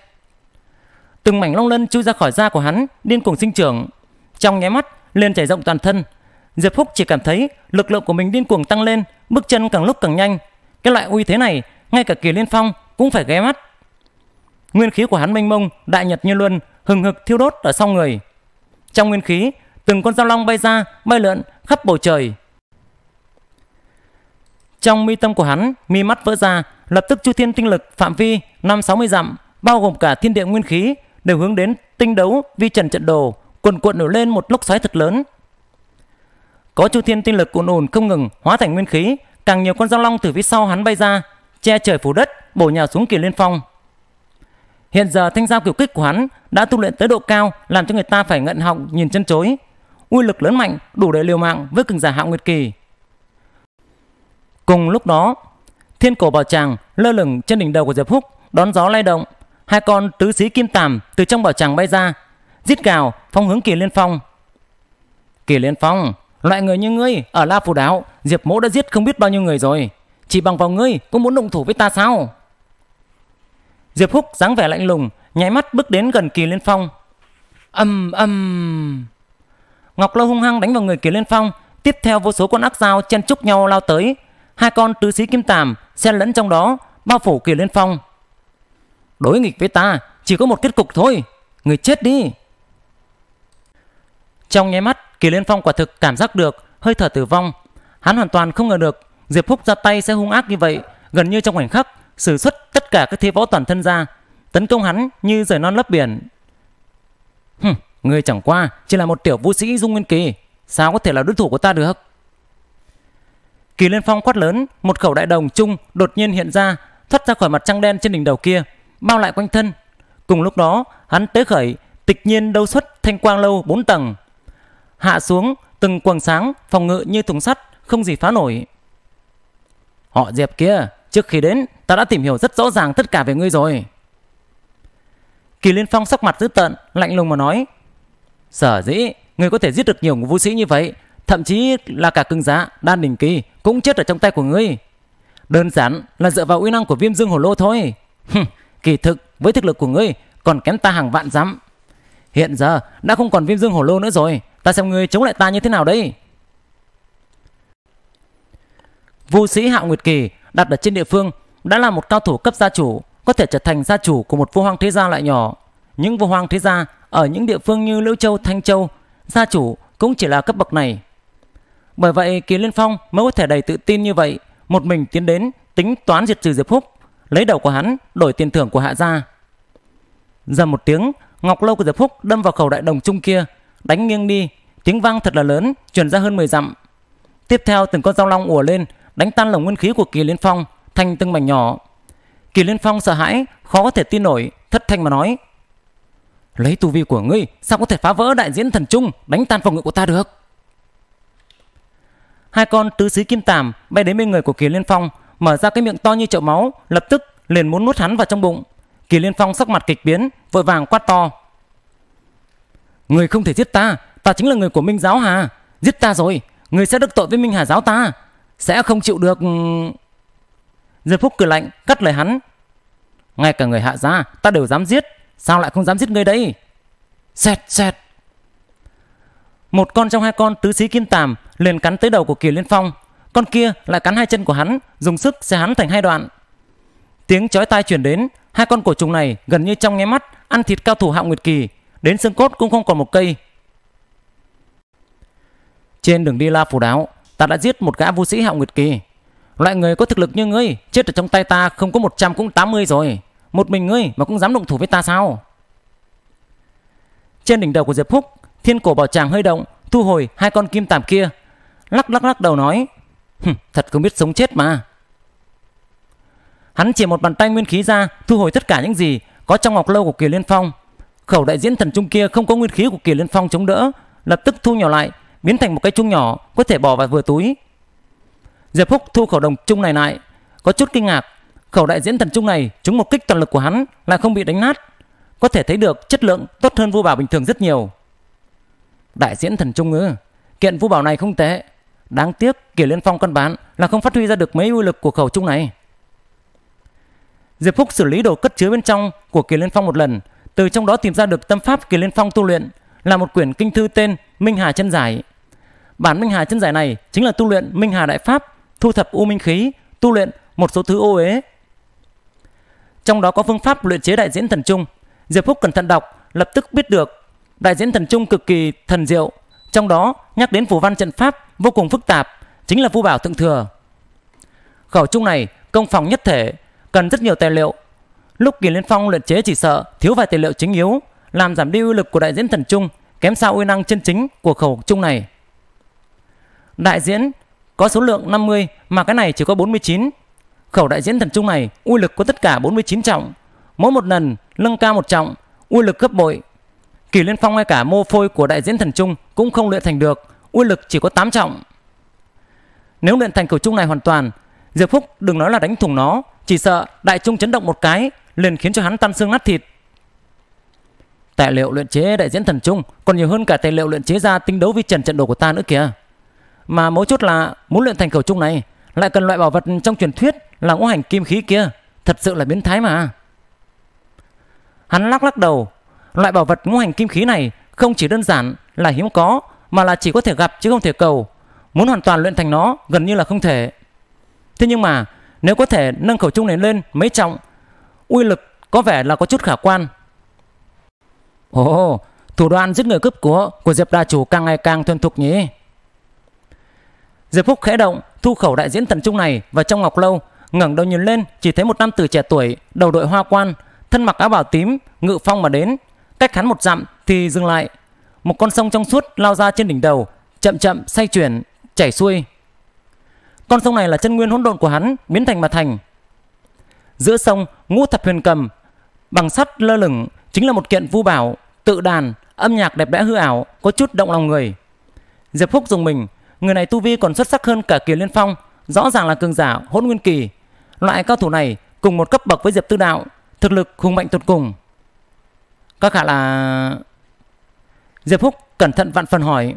Speaker 1: Từng mảnh long lân chui ra khỏi da của hắn, điên cuồng sinh trưởng. Trong nháy mắt, liền chảy rộng toàn thân. Diệp Húc chỉ cảm thấy lực lượng của mình điên cuồng tăng lên, bước chân càng lúc càng nhanh. Cái loại uy thế này, ngay cả Kỳ Liên Phong cũng phải ghé mắt. Nguyên khí của hắn mênh mông, đại nhật như luân, hừng hực thiêu đốt ở sau người. Trong nguyên khí, từng con dao long bay ra, bay lượn khắp bầu trời. Trong mi tâm của hắn, mi mắt vỡ ra, lập tức chu thiên tinh lực phạm vi năm sáu mươi dặm, bao gồm cả thiên địa nguyên khí, đều hướng đến tinh đấu vi trần trận đồ, cuồn cuộn nổi lên một lúc xoáy thật lớn. Có chu thiên tinh lực cuồn ồn không ngừng hóa thành nguyên khí, càng nhiều con dao long từ phía sau hắn bay ra, che trời phủ đất, bổ nhào xuống kỳ liên phong. Hiện giờ thanh giao kiểu kích của hắn đã tu luyện tới độ cao làm cho người ta phải ngận họng nhìn chân chối. Uy lực lớn mạnh đủ để liều mạng với cường giả hạo nguyệt kỳ. Cùng lúc đó, thiên cổ bảo tràng lơ lửng trên đỉnh đầu của Diệp Húc đón gió lay động. Hai con tứ xí kim tàm từ trong bảo tràng bay ra, giết gào phong hướng kỳ liên phong. Kỳ liên phong, loại người như ngươi ở La Phù đáo, Diệp Mỗ đã giết không biết bao nhiêu người rồi. Chỉ bằng vào ngươi cũng muốn động thủ với ta sao? Diệp Húc dáng vẻ lạnh lùng, nháy mắt bước đến gần Kỳ Liên Phong. Âm âm. Ngọc Lâu hung hăng đánh vào người Kỳ Liên Phong, tiếp theo vô số con ác dao chen chúc nhau lao tới, hai con tứ sĩ kim tàm xen lẫn trong đó, bao phủ Kỳ Liên Phong. Đối nghịch với ta, chỉ có một kết cục thôi, người chết đi. Trong nháy mắt, Kỳ Liên Phong quả thực cảm giác được hơi thở tử vong. Hắn hoàn toàn không ngờ được Diệp Húc ra tay sẽ hung ác như vậy, gần như trong khoảnh khắc sử xuất tất cả các thế võ toàn thân ra tấn công hắn như rời non lấp biển hừ người chẳng qua chỉ là một tiểu vũ sĩ dung nguyên kỳ sao có thể là đối thủ của ta được kỳ liên phong quát lớn một khẩu đại đồng chung đột nhiên hiện ra thoát ra khỏi mặt trăng đen trên đỉnh đầu kia bao lại quanh thân cùng lúc đó hắn tế khởi tịch nhiên đâu xuất thanh quang lâu bốn tầng hạ xuống từng quầng sáng phòng ngự như thùng sắt không gì phá nổi họ diệp kia Trước khi đến, ta đã tìm hiểu rất rõ ràng tất cả về ngươi rồi. Kỳ Liên Phong sắc mặt dữ tợn, lạnh lùng mà nói. Sở dĩ, ngươi có thể giết được nhiều vũ sĩ như vậy, thậm chí là cả cưng giá, đan đình kỳ cũng chết ở trong tay của ngươi. Đơn giản là dựa vào uy năng của viêm dương hồ lô thôi. Kỳ thực, với thực lực của ngươi, còn kém ta hàng vạn dám. Hiện giờ, đã không còn viêm dương hồ lô nữa rồi, ta xem ngươi chống lại ta như thế nào đây. Vu sĩ Hạo Nguyệt Kỳ đặt ở trên địa phương đã là một cao thủ cấp gia chủ, có thể trở thành gia chủ của một vua hoang thế gia loại nhỏ. Những vua hoang thế gia ở những địa phương như Liễu Châu, Thanh Châu, gia chủ cũng chỉ là cấp bậc này. Bởi vậy Kỳ Liên Phong mới có thể đầy tự tin như vậy, một mình tiến đến tính toán diệt trừ Diệp Húc, lấy đầu của hắn đổi tiền thưởng của Hạ gia. Dầm một tiếng, ngọc lâu của Diệp Húc đâm vào khẩu đại đồng trung kia, đánh nghiêng đi, tiếng vang thật là lớn, truyền ra hơn 10 dặm. Tiếp theo từng con dao long ùa lên, đánh tan lồng nguyên khí của kỳ liên phong thành từng mảnh nhỏ kỳ liên phong sợ hãi khó có thể tin nổi thất thanh mà nói lấy tu vi của ngươi sao có thể phá vỡ đại diễn thần trung đánh tan phòng ngự của ta được hai con tứ xí kim tàm bay đến bên người của kỳ liên phong mở ra cái miệng to như chậu máu lập tức liền muốn nuốt hắn vào trong bụng kỳ liên phong sắc mặt kịch biến vội vàng quát to người không thể giết ta ta chính là người của minh giáo hà giết ta rồi người sẽ được tội với minh hà giáo ta sẽ không chịu được diệp ừ, phúc cười lạnh cắt lời hắn ngay cả người hạ gia ta đều dám giết sao lại không dám giết ngươi đây xẹt xẹt một con trong hai con tứ xí kim tàm liền cắn tới đầu của kiều liên phong con kia lại cắn hai chân của hắn dùng sức xé hắn thành hai đoạn tiếng chói tai chuyển đến hai con cổ trùng này gần như trong nháy mắt ăn thịt cao thủ hạng nguyệt kỳ đến xương cốt cũng không còn một cây trên đường đi la phủ đáo ta đã giết một gã vũ sĩ hạo nguyệt kỳ loại người có thực lực như ngươi chết ở trong tay ta không có 100 cũng 80 rồi một mình ngươi mà cũng dám động thủ với ta sao trên đỉnh đầu của diệp phúc thiên cổ bảo chàng hơi động thu hồi hai con kim tàm kia lắc lắc lắc đầu nói thật không biết sống chết mà hắn chỉ một bàn tay nguyên khí ra thu hồi tất cả những gì có trong ngọc lâu của kỳ liên phong khẩu đại diễn thần trung kia không có nguyên khí của kỳ liên phong chống đỡ lập tức thu nhỏ lại biến thành một cái chung nhỏ có thể bỏ vào vừa túi. Diệp Phúc thu khẩu đồng chung này lại, có chút kinh ngạc, khẩu đại diễn thần chung này trúng một kích toàn lực của hắn là không bị đánh nát, có thể thấy được chất lượng tốt hơn vu bảo bình thường rất nhiều. Đại diễn thần trung ư? Kiện vu bảo này không tệ, đáng tiếc Kiều Liên Phong căn bản là không phát huy ra được mấy uy lực của khẩu trung này. Diệp Phúc xử lý đồ cất chứa bên trong của Kiều Liên Phong một lần, từ trong đó tìm ra được tâm pháp Kiều Liên Phong tu luyện là một quyển kinh thư tên Minh Hà chân giải. Bản Minh Hà chân giải này chính là tu luyện Minh Hà Đại Pháp, thu thập u minh khí, tu luyện một số thứ ô uế. Trong đó có phương pháp luyện chế đại diễn thần trung. Diệp Phúc cẩn thận đọc, lập tức biết được đại diễn thần trung cực kỳ thần diệu. Trong đó nhắc đến phù văn trận pháp vô cùng phức tạp, chính là vu bảo thượng thừa. Khẩu trung này công phòng nhất thể, cần rất nhiều tài liệu. Lúc Kỳ Liên Phong luyện chế chỉ sợ thiếu vài tài liệu chính yếu, làm giảm đi uy lực của đại diễn thần trung, kém xa uy năng chân chính của khẩu trung này. Đại diễn có số lượng 50 mà cái này chỉ có 49. Khẩu đại diễn thần trung này uy lực có tất cả 49 trọng. Mỗi một lần nâng cao một trọng, uy lực gấp bội. Kỳ Liên Phong ngay cả mô phôi của đại diễn thần trung cũng không luyện thành được, uy lực chỉ có 8 trọng. Nếu luyện thành khẩu trung này hoàn toàn, Diệp Phúc đừng nói là đánh thủng nó, chỉ sợ đại trung chấn động một cái liền khiến cho hắn tan xương nát thịt. Tài liệu luyện chế đại diễn thần trung còn nhiều hơn cả tài liệu luyện chế ra tinh đấu vi trần trận đồ của ta nữa kìa. Mà mấu chốt là muốn luyện thành khẩu trung này lại cần loại bảo vật trong truyền thuyết là ngũ hành kim khí kia. Thật sự là biến thái mà. Hắn lắc lắc đầu. Loại bảo vật ngũ hành kim khí này không chỉ đơn giản là hiếm có mà là chỉ có thể gặp chứ không thể cầu. Muốn hoàn toàn luyện thành nó gần như là không thể. Thế nhưng mà nếu có thể nâng khẩu trung này lên mấy trọng, uy lực có vẻ là có chút khả quan. Ồ, thủ đoạn giết người cướp của của Diệp Đa Chủ càng ngày càng thuần thục nhỉ. Diệp Phúc khẽ động, thu khẩu đại diễn thần trung này vào trong ngọc lâu, ngẩng đầu nhìn lên chỉ thấy một nam tử trẻ tuổi, đầu đội hoa quan, thân mặc áo bào tím, ngự phong mà đến, cách hắn một dặm thì dừng lại. Một con sông trong suốt lao ra trên đỉnh đầu, chậm chậm xoay chuyển, chảy xuôi. Con sông này là chân nguyên hỗn độn của hắn biến thành mà thành. Giữa sông, ngũ thập huyền cầm bằng sắt lơ lửng chính là một kiện vu bảo, tự đàn, âm nhạc đẹp đẽ hư ảo, có chút động lòng người. Diệp Phúc dùng mình Người này tu vi còn xuất sắc hơn cả Kiều Liên Phong, rõ ràng là cường giả hỗn nguyên kỳ. Loại cao thủ này cùng một cấp bậc với Diệp Tư Đạo, thực lực hùng mạnh tột cùng. Các khả là... Diệp Húc cẩn thận vạn phần hỏi.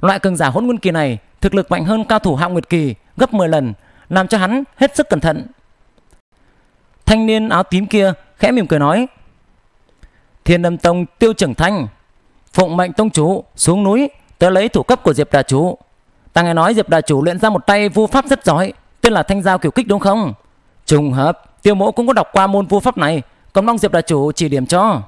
Speaker 1: Loại cường giả hỗn nguyên kỳ này thực lực mạnh hơn cao thủ hạng nguyệt kỳ gấp 10 lần, làm cho hắn hết sức cẩn thận. Thanh niên áo tím kia khẽ mỉm cười nói. Thiên Âm Tông Tiêu Trưởng Thanh, phụng mệnh tông chủ xuống núi tới lấy thủ cấp của Diệp Đà chủ. Ta nghe nói Diệp đại Chủ luyện ra một tay vu pháp rất giỏi Tên là Thanh Giao Kiểu Kích đúng không Trùng hợp Tiêu mỗ cũng có đọc qua môn vu pháp này Còn mong Diệp đại Chủ chỉ điểm cho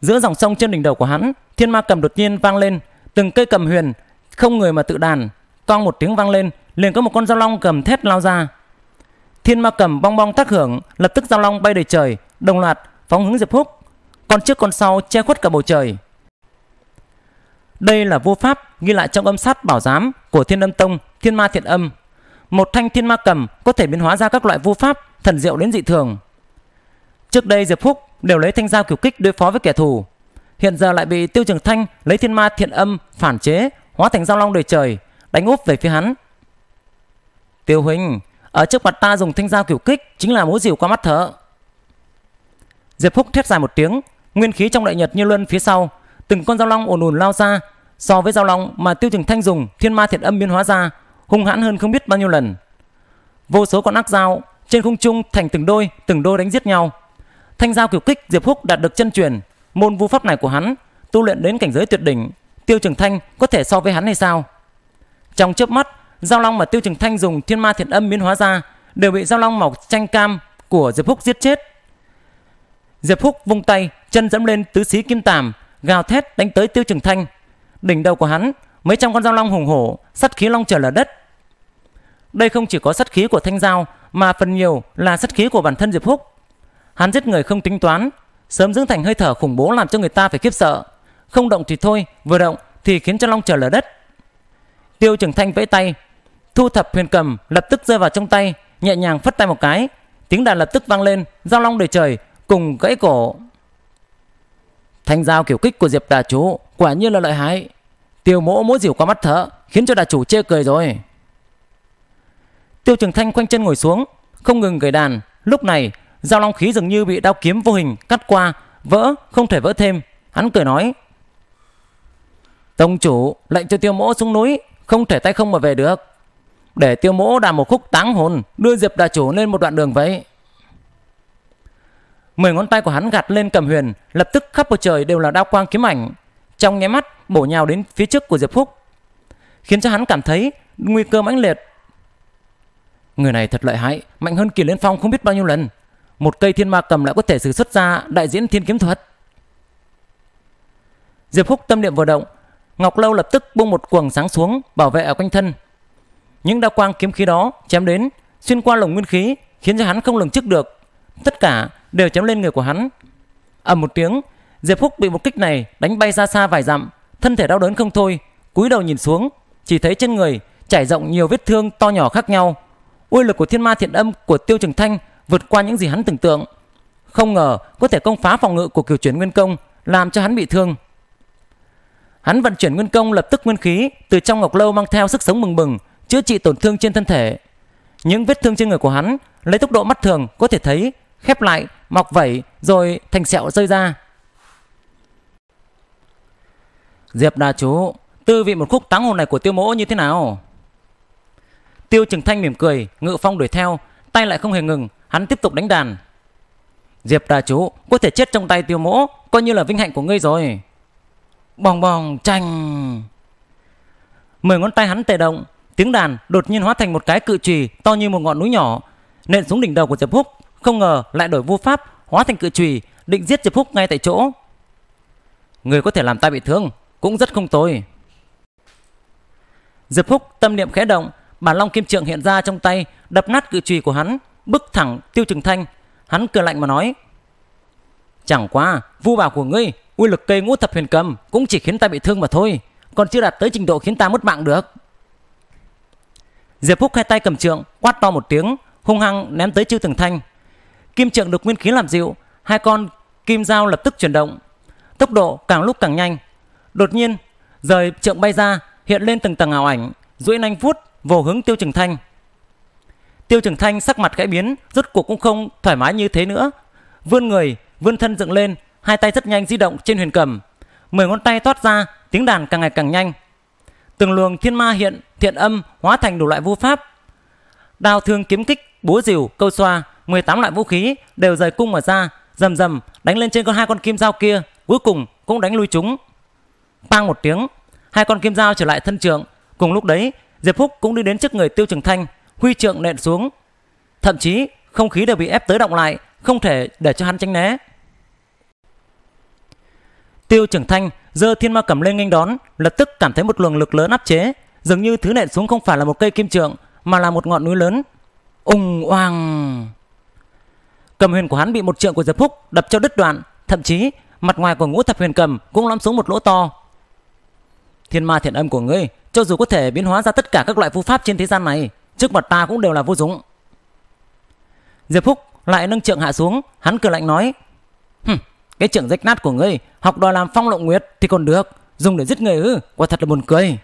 Speaker 1: Giữa dòng sông trên đỉnh đầu của hắn Thiên ma cầm đột nhiên vang lên Từng cây cầm huyền Không người mà tự đàn Toang một tiếng vang lên Liền có một con giao long cầm thét lao ra Thiên ma cầm bong bong tác hưởng Lập tức giao long bay đầy trời Đồng loạt phóng hướng Diệp Húc Con trước con sau che khuất cả bầu trời đây là vô pháp ghi lại trong âm sát bảo giám của Thiên Âm Tông, Thiên Ma Thiện Âm. Một thanh thiên ma cầm có thể biến hóa ra các loại vô pháp thần diệu đến dị thường. Trước đây Diệp Phúc đều lấy thanh dao kiểu kích đối phó với kẻ thù. Hiện giờ lại bị Tiêu Trường Thanh lấy thiên ma thiện âm phản chế, hóa thành dao long đời trời, đánh úp về phía hắn. Tiêu huynh, ở trước mặt ta dùng thanh dao kiểu kích chính là múa dìu qua mắt thợ Diệp Phúc thét dài một tiếng, nguyên khí trong đại nhật như luân phía sau từng con dao long ồn ồn lao ra, so với dao long mà Tiêu Trường Thanh dùng, thiên ma thiệt âm biến hóa ra, hung hãn hơn không biết bao nhiêu lần. Vô số con ác dao trên không trung thành từng đôi, từng đôi đánh giết nhau. Thanh dao kiểu kích Diệp Húc đạt được chân truyền, môn vu pháp này của hắn tu luyện đến cảnh giới tuyệt đỉnh, Tiêu Trường Thanh có thể so với hắn hay sao? Trong chớp mắt, dao long mà Tiêu Trường Thanh dùng thiên ma thiệt âm biến hóa ra đều bị dao long màu chanh cam của Diệp Húc giết chết. Diệp Húc vung tay, chân dẫm lên tứ xí kim tàm, gào thét đánh tới Tiêu Trường Thanh. Đỉnh đầu của hắn, mấy trăm con dao long hùng hổ, sắt khí long trời lở đất. Đây không chỉ có sắt khí của thanh dao mà phần nhiều là sắt khí của bản thân Diệp Húc. Hắn giết người không tính toán, sớm dưỡng thành hơi thở khủng bố làm cho người ta phải khiếp sợ. Không động thì thôi, vừa động thì khiến cho long trời lở đất. Tiêu Trường Thanh vẫy tay, thu thập huyền cầm lập tức rơi vào trong tay, nhẹ nhàng phất tay một cái, tiếng đàn lập tức vang lên, giao long đầy trời cùng gãy cổ Thanh giao kiểu kích của Diệp đà chú quả nhiên là lợi hại. Tiêu mỗ mỗi dỉu qua mắt thở, khiến cho đà chủ chê cười rồi. Tiêu Trường Thanh quanh chân ngồi xuống, không ngừng gảy đàn. Lúc này, giao long khí dường như bị đao kiếm vô hình cắt qua, vỡ, không thể vỡ thêm. Hắn cười nói. Tông chủ lệnh cho tiêu mỗ xuống núi, không thể tay không mà về được. Để tiêu mỗ đàm một khúc táng hồn, đưa Diệp đà chủ lên một đoạn đường vậy. Mười ngón tay của hắn gạt lên cầm huyền, lập tức khắp bầu trời đều là đao quang kiếm ảnh. Trong nháy mắt, bổ nhào đến phía trước của Diệp Phúc, khiến cho hắn cảm thấy nguy cơ mãnh liệt. Người này thật lợi hại, mạnh hơn Kỳ Liên Phong không biết bao nhiêu lần. Một cây thiên ma cầm lại có thể sử xuất ra đại diễn thiên kiếm thuật. Diệp Phúc tâm niệm vừa động, Ngọc Lâu lập tức buông một quầng sáng xuống bảo vệ ở quanh thân. Những đao quang kiếm khí đó chém đến, xuyên qua lồng nguyên khí, khiến cho hắn không lường trước được tất cả đều chém lên người của hắn. ầm một tiếng, Diệp Húc bị một kích này đánh bay ra xa vài dặm, thân thể đau đớn không thôi, cúi đầu nhìn xuống, chỉ thấy trên người trải rộng nhiều vết thương to nhỏ khác nhau. Uy lực của thiên ma thiện âm của Tiêu Trường Thanh vượt qua những gì hắn tưởng tượng. Không ngờ có thể công phá phòng ngự của Kiều Chuyển Nguyên Công, làm cho hắn bị thương. Hắn vận chuyển nguyên công lập tức nguyên khí từ trong ngọc lâu mang theo sức sống bừng bừng, chữa trị tổn thương trên thân thể. Những vết thương trên người của hắn lấy tốc độ mắt thường có thể thấy khép lại, mọc vẩy rồi thành sẹo rơi ra. Diệp đà chú, tư vị một khúc táng hồn này của tiêu mỗ như thế nào? Tiêu Trừng Thanh mỉm cười, ngự phong đuổi theo, tay lại không hề ngừng, hắn tiếp tục đánh đàn. Diệp đà chú, có thể chết trong tay tiêu mỗ, coi như là vinh hạnh của ngươi rồi. Bong bong chanh. Mười ngón tay hắn tề động, tiếng đàn đột nhiên hóa thành một cái cự trì to như một ngọn núi nhỏ, nện xuống đỉnh đầu của Diệp Húc, không ngờ lại đổi vu pháp, hóa thành cự chùy, định giết Diệp Phúc ngay tại chỗ. Người có thể làm ta bị thương cũng rất không tồi. Diệp Phúc tâm niệm khẽ động, bản long kim trượng hiện ra trong tay, đập nát cự chùy của hắn, bức thẳng Tiêu Trừng Thanh. Hắn cười lạnh mà nói: "Chẳng qua, vu bảo của ngươi, uy lực cây ngũ thập huyền cầm cũng chỉ khiến ta bị thương mà thôi, còn chưa đạt tới trình độ khiến ta mất mạng được." Diệp Phúc hai tay cầm trượng, quát to một tiếng, hung hăng ném tới Chu Tường Thanh. Kim trượng được nguyên khí làm dịu, hai con kim dao lập tức chuyển động. Tốc độ càng lúc càng nhanh. Đột nhiên, rời trượng bay ra, hiện lên từng tầng ảo ảnh, duỗi nhanh vuốt vồ hướng Tiêu Trường Thanh. Tiêu Trường Thanh sắc mặt khẽ biến, rốt cuộc cũng không thoải mái như thế nữa. Vươn người, vươn thân dựng lên, hai tay rất nhanh di động trên huyền cầm. Mười ngón tay toát ra, tiếng đàn càng ngày càng nhanh. Từng luồng thiên ma hiện, thiện âm hóa thành đủ loại vô pháp. Đao thương kiếm kích, búa rìu, câu xoa 18 loại vũ khí đều rời cung mà ra, rầm rầm đánh lên trên con hai con kim dao kia, cuối cùng cũng đánh lui chúng. Pang một tiếng, hai con kim dao trở lại thân trượng, cùng lúc đấy, Diệp Phúc cũng đi đến trước người Tiêu Trường Thanh, huy trượng nện xuống. Thậm chí, không khí đều bị ép tới động lại, không thể để cho hắn tránh né. Tiêu Trường Thanh giơ thiên ma cầm lên nghênh đón, lập tức cảm thấy một luồng lực lớn áp chế, dường như thứ nện xuống không phải là một cây kim trượng mà là một ngọn núi lớn. Ùng oang! cầm huyền của hắn bị một trượng của Diệp Phúc đập cho đứt đoạn, thậm chí mặt ngoài của ngũ thập huyền cầm cũng lõm xuống một lỗ to. Thiên ma thiện âm của ngươi, cho dù có thể biến hóa ra tất cả các loại phù pháp trên thế gian này, trước mặt ta cũng đều là vô dụng. Diệp Phúc lại nâng trượng hạ xuống, hắn cười lạnh nói: hừ, cái trượng rách nát của ngươi, học đòi làm phong lộng nguyệt thì còn được, dùng để giết người ư? Quả thật là buồn cười."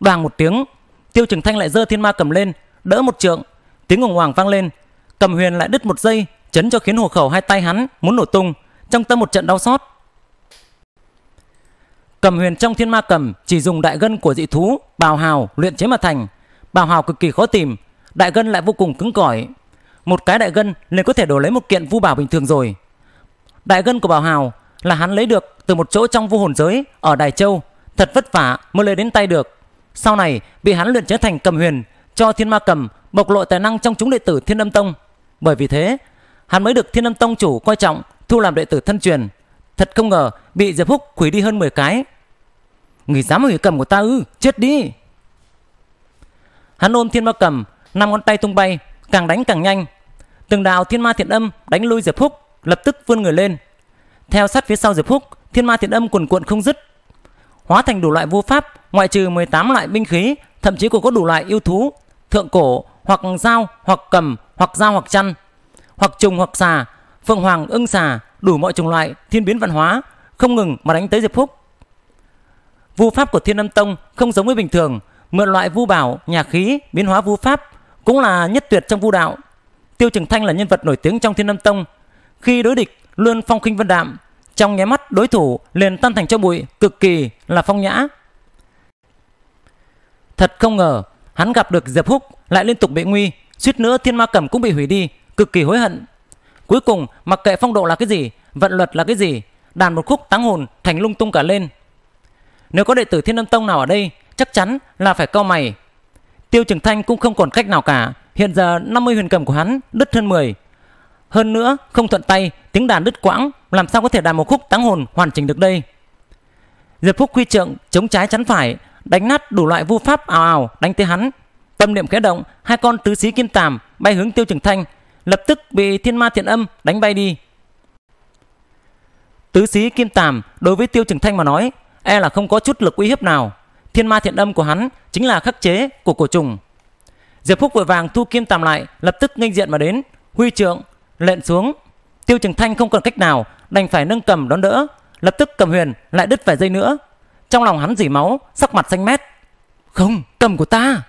Speaker 1: Đoàn một tiếng, Tiêu Trường Thanh lại giơ thiên ma cầm lên, đỡ một trượng, tiếng ùng hoàng vang lên, Cầm huyền lại đứt một giây, chấn cho khiến hồ khẩu hai tay hắn muốn nổ tung, trong tâm một trận đau xót. Cầm huyền trong thiên ma cầm chỉ dùng đại gân của dị thú, bào hào luyện chế mà thành. Bào hào cực kỳ khó tìm, đại gân lại vô cùng cứng cỏi. Một cái đại gân liền có thể đổ lấy một kiện vu bảo bình thường rồi. Đại gân của bào hào là hắn lấy được từ một chỗ trong vô hồn giới ở Đài Châu, thật vất vả mới lấy đến tay được. Sau này bị hắn luyện chế thành cầm huyền cho thiên ma cầm bộc lộ tài năng trong chúng đệ tử thiên âm tông bởi vì thế, hắn mới được Thiên Âm Tông chủ coi trọng, thu làm đệ tử thân truyền. Thật không ngờ bị Diệp Húc quỷ đi hơn 10 cái. Người dám hủy cầm của ta ư, chết đi. Hắn ôm Thiên Ma Cầm, năm ngón tay tung bay, càng đánh càng nhanh. Từng đạo Thiên Ma Thiện Âm đánh lui Diệp Húc, lập tức vươn người lên. Theo sát phía sau Diệp Húc, Thiên Ma Thiện Âm cuồn cuộn không dứt, hóa thành đủ loại vô pháp, ngoại trừ 18 loại binh khí, thậm chí còn có đủ loại yêu thú, thượng cổ, hoặc dao, hoặc cầm, hoặc dao hoặc chăn, hoặc trùng hoặc xà, phượng hoàng ưng xà, đủ mọi chủng loại, thiên biến văn hóa, không ngừng mà đánh tới Diệp Phúc. Vu pháp của Thiên âm Tông không giống với bình thường, mượn loại vu bảo, nhà khí, biến hóa vu pháp cũng là nhất tuyệt trong vu đạo. Tiêu Trường Thanh là nhân vật nổi tiếng trong Thiên âm Tông, khi đối địch luôn phong khinh vân đạm, trong nháy mắt đối thủ liền tan thành cho bụi, cực kỳ là phong nhã. Thật không ngờ, hắn gặp được Diệp Húc lại liên tục bị nguy, suýt nữa thiên ma cẩm cũng bị hủy đi cực kỳ hối hận cuối cùng mặc kệ phong độ là cái gì vận luật là cái gì đàn một khúc táng hồn thành lung tung cả lên nếu có đệ tử thiên âm tông nào ở đây chắc chắn là phải cau mày tiêu trường thanh cũng không còn cách nào cả hiện giờ 50 huyền cầm của hắn đứt hơn 10 hơn nữa không thuận tay tiếng đàn đứt quãng làm sao có thể đàn một khúc táng hồn hoàn chỉnh được đây diệp phúc quy trượng chống trái chắn phải đánh nát đủ loại vu pháp ào ào đánh tới hắn Tâm niệm khẽ động, hai con tứ xí kim tàm bay hướng Tiêu Trường Thanh, lập tức bị thiên ma thiện âm đánh bay đi. Tứ xí kim tàm đối với Tiêu Trường Thanh mà nói, e là không có chút lực uy hiếp nào. Thiên ma thiện âm của hắn chính là khắc chế của cổ trùng. Diệp Phúc vội vàng thu kim tàm lại, lập tức nghênh diện mà đến, huy trượng lệnh xuống. Tiêu Trường Thanh không còn cách nào, đành phải nâng cầm đón đỡ, lập tức cầm huyền lại đứt vài dây nữa. Trong lòng hắn dỉ máu, sắc mặt xanh mét. "Không, cầm của ta!"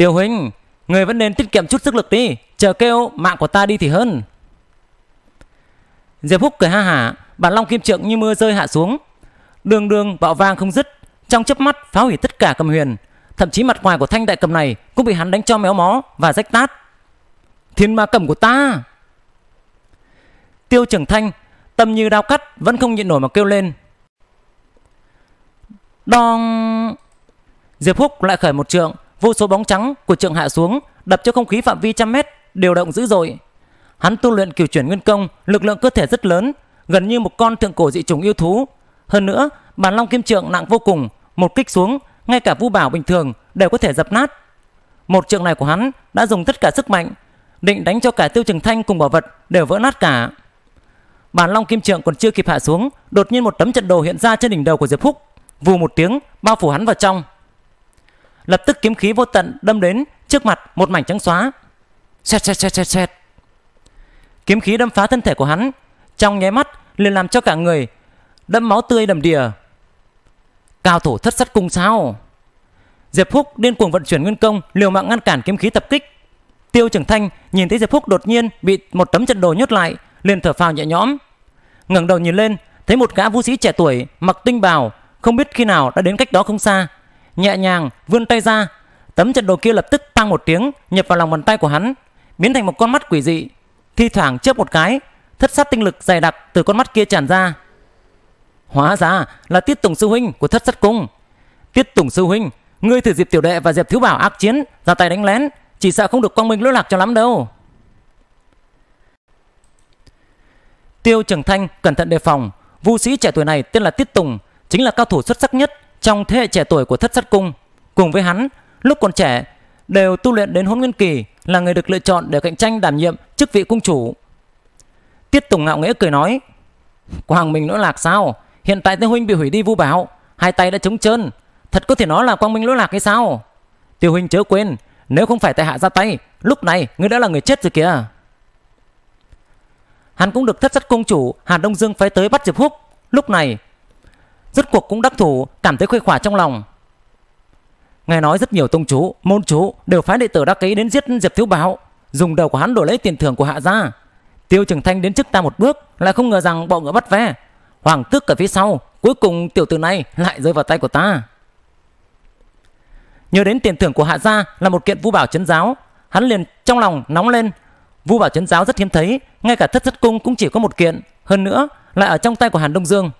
Speaker 1: Tiêu huynh, người vẫn nên tiết kiệm chút sức lực đi, chờ kêu mạng của ta đi thì hơn. Diệp Húc cười ha hả, bản long kim trượng như mưa rơi hạ xuống. Đường đường bạo vang không dứt, trong chớp mắt phá hủy tất cả cầm huyền. Thậm chí mặt ngoài của thanh đại cầm này cũng bị hắn đánh cho méo mó và rách tát. Thiên ma cầm của ta! Tiêu trưởng thanh, tâm như đao cắt vẫn không nhịn nổi mà kêu lên. Đong! Diệp Húc lại khởi một trượng, vô số bóng trắng của trượng hạ xuống đập cho không khí phạm vi trăm mét điều động dữ dội hắn tu luyện kiểu chuyển nguyên công lực lượng cơ thể rất lớn gần như một con thượng cổ dị trùng yêu thú hơn nữa bàn long kim trượng nặng vô cùng một kích xuống ngay cả vu bảo bình thường đều có thể dập nát một trượng này của hắn đã dùng tất cả sức mạnh định đánh cho cả tiêu trường thanh cùng bảo vật đều vỡ nát cả bàn long kim trượng còn chưa kịp hạ xuống đột nhiên một tấm trận đồ hiện ra trên đỉnh đầu của diệp phúc vù một tiếng bao phủ hắn vào trong lập tức kiếm khí vô tận đâm đến trước mặt một mảnh trắng xóa. Xoẹt xoẹt xoẹt xoẹt Kiếm khí đâm phá thân thể của hắn, trong nháy mắt liền làm cho cả người đẫm máu tươi đầm đìa. Cao thủ thất sát cùng sao? Diệp Phúc điên cuồng vận chuyển nguyên công, liều mạng ngăn cản kiếm khí tập kích. Tiêu Trường Thanh nhìn thấy Diệp Phúc đột nhiên bị một tấm trận đồ nhốt lại, liền thở phào nhẹ nhõm. Ngẩng đầu nhìn lên, thấy một gã vũ sĩ trẻ tuổi mặc tinh bào, không biết khi nào đã đến cách đó không xa, nhẹ nhàng vươn tay ra, tấm trận đồ kia lập tức tăng một tiếng nhập vào lòng bàn tay của hắn, biến thành một con mắt quỷ dị, thi thoảng chớp một cái, thất sát tinh lực dày đặc từ con mắt kia tràn ra. Hóa ra là Tiết Tùng sư huynh của Thất Sát Cung. Tiết Tùng sư huynh, ngươi thử Diệp Tiểu Đệ và Diệp Thiếu Bảo ác chiến, ra tay đánh lén, chỉ sợ không được quang minh lỗi lạc cho lắm đâu. Tiêu Trường Thanh cẩn thận đề phòng, vu sĩ trẻ tuổi này tên là Tiết Tùng, chính là cao thủ xuất sắc nhất trong thế hệ trẻ tuổi của Thất Sát Cung cùng với hắn lúc còn trẻ đều tu luyện đến hôn nguyên kỳ là người được lựa chọn để cạnh tranh đảm nhiệm chức vị cung chủ. Tiết Tùng ngạo nghĩa cười nói Quang Minh lỗi lạc sao? Hiện tại Tây Huynh bị hủy đi vu bảo Hai tay đã trống trơn Thật có thể nói là Quang Minh lỗi lạc hay sao? Tiêu Huynh chớ quên Nếu không phải tại hạ ra tay Lúc này ngươi đã là người chết rồi kìa Hắn cũng được thất sát cung chủ hà Đông Dương phái tới bắt Diệp Húc Lúc này Rốt cuộc cũng đắc thủ Cảm thấy khuây khỏa trong lòng Nghe nói rất nhiều tông chú, môn chú Đều phái đệ tử đắc ký đến giết Diệp Thiếu báo Dùng đầu của hắn đổi lấy tiền thưởng của hạ gia Tiêu Trường Thanh đến trước ta một bước Lại không ngờ rằng bọn ngựa bắt ve Hoàng tước ở phía sau Cuối cùng tiểu tử này lại rơi vào tay của ta Nhớ đến tiền thưởng của hạ gia Là một kiện vu bảo chấn giáo Hắn liền trong lòng nóng lên Vu bảo chấn giáo rất hiếm thấy Ngay cả thất thất cung cũng chỉ có một kiện Hơn nữa lại ở trong tay của Hàn Đông Dương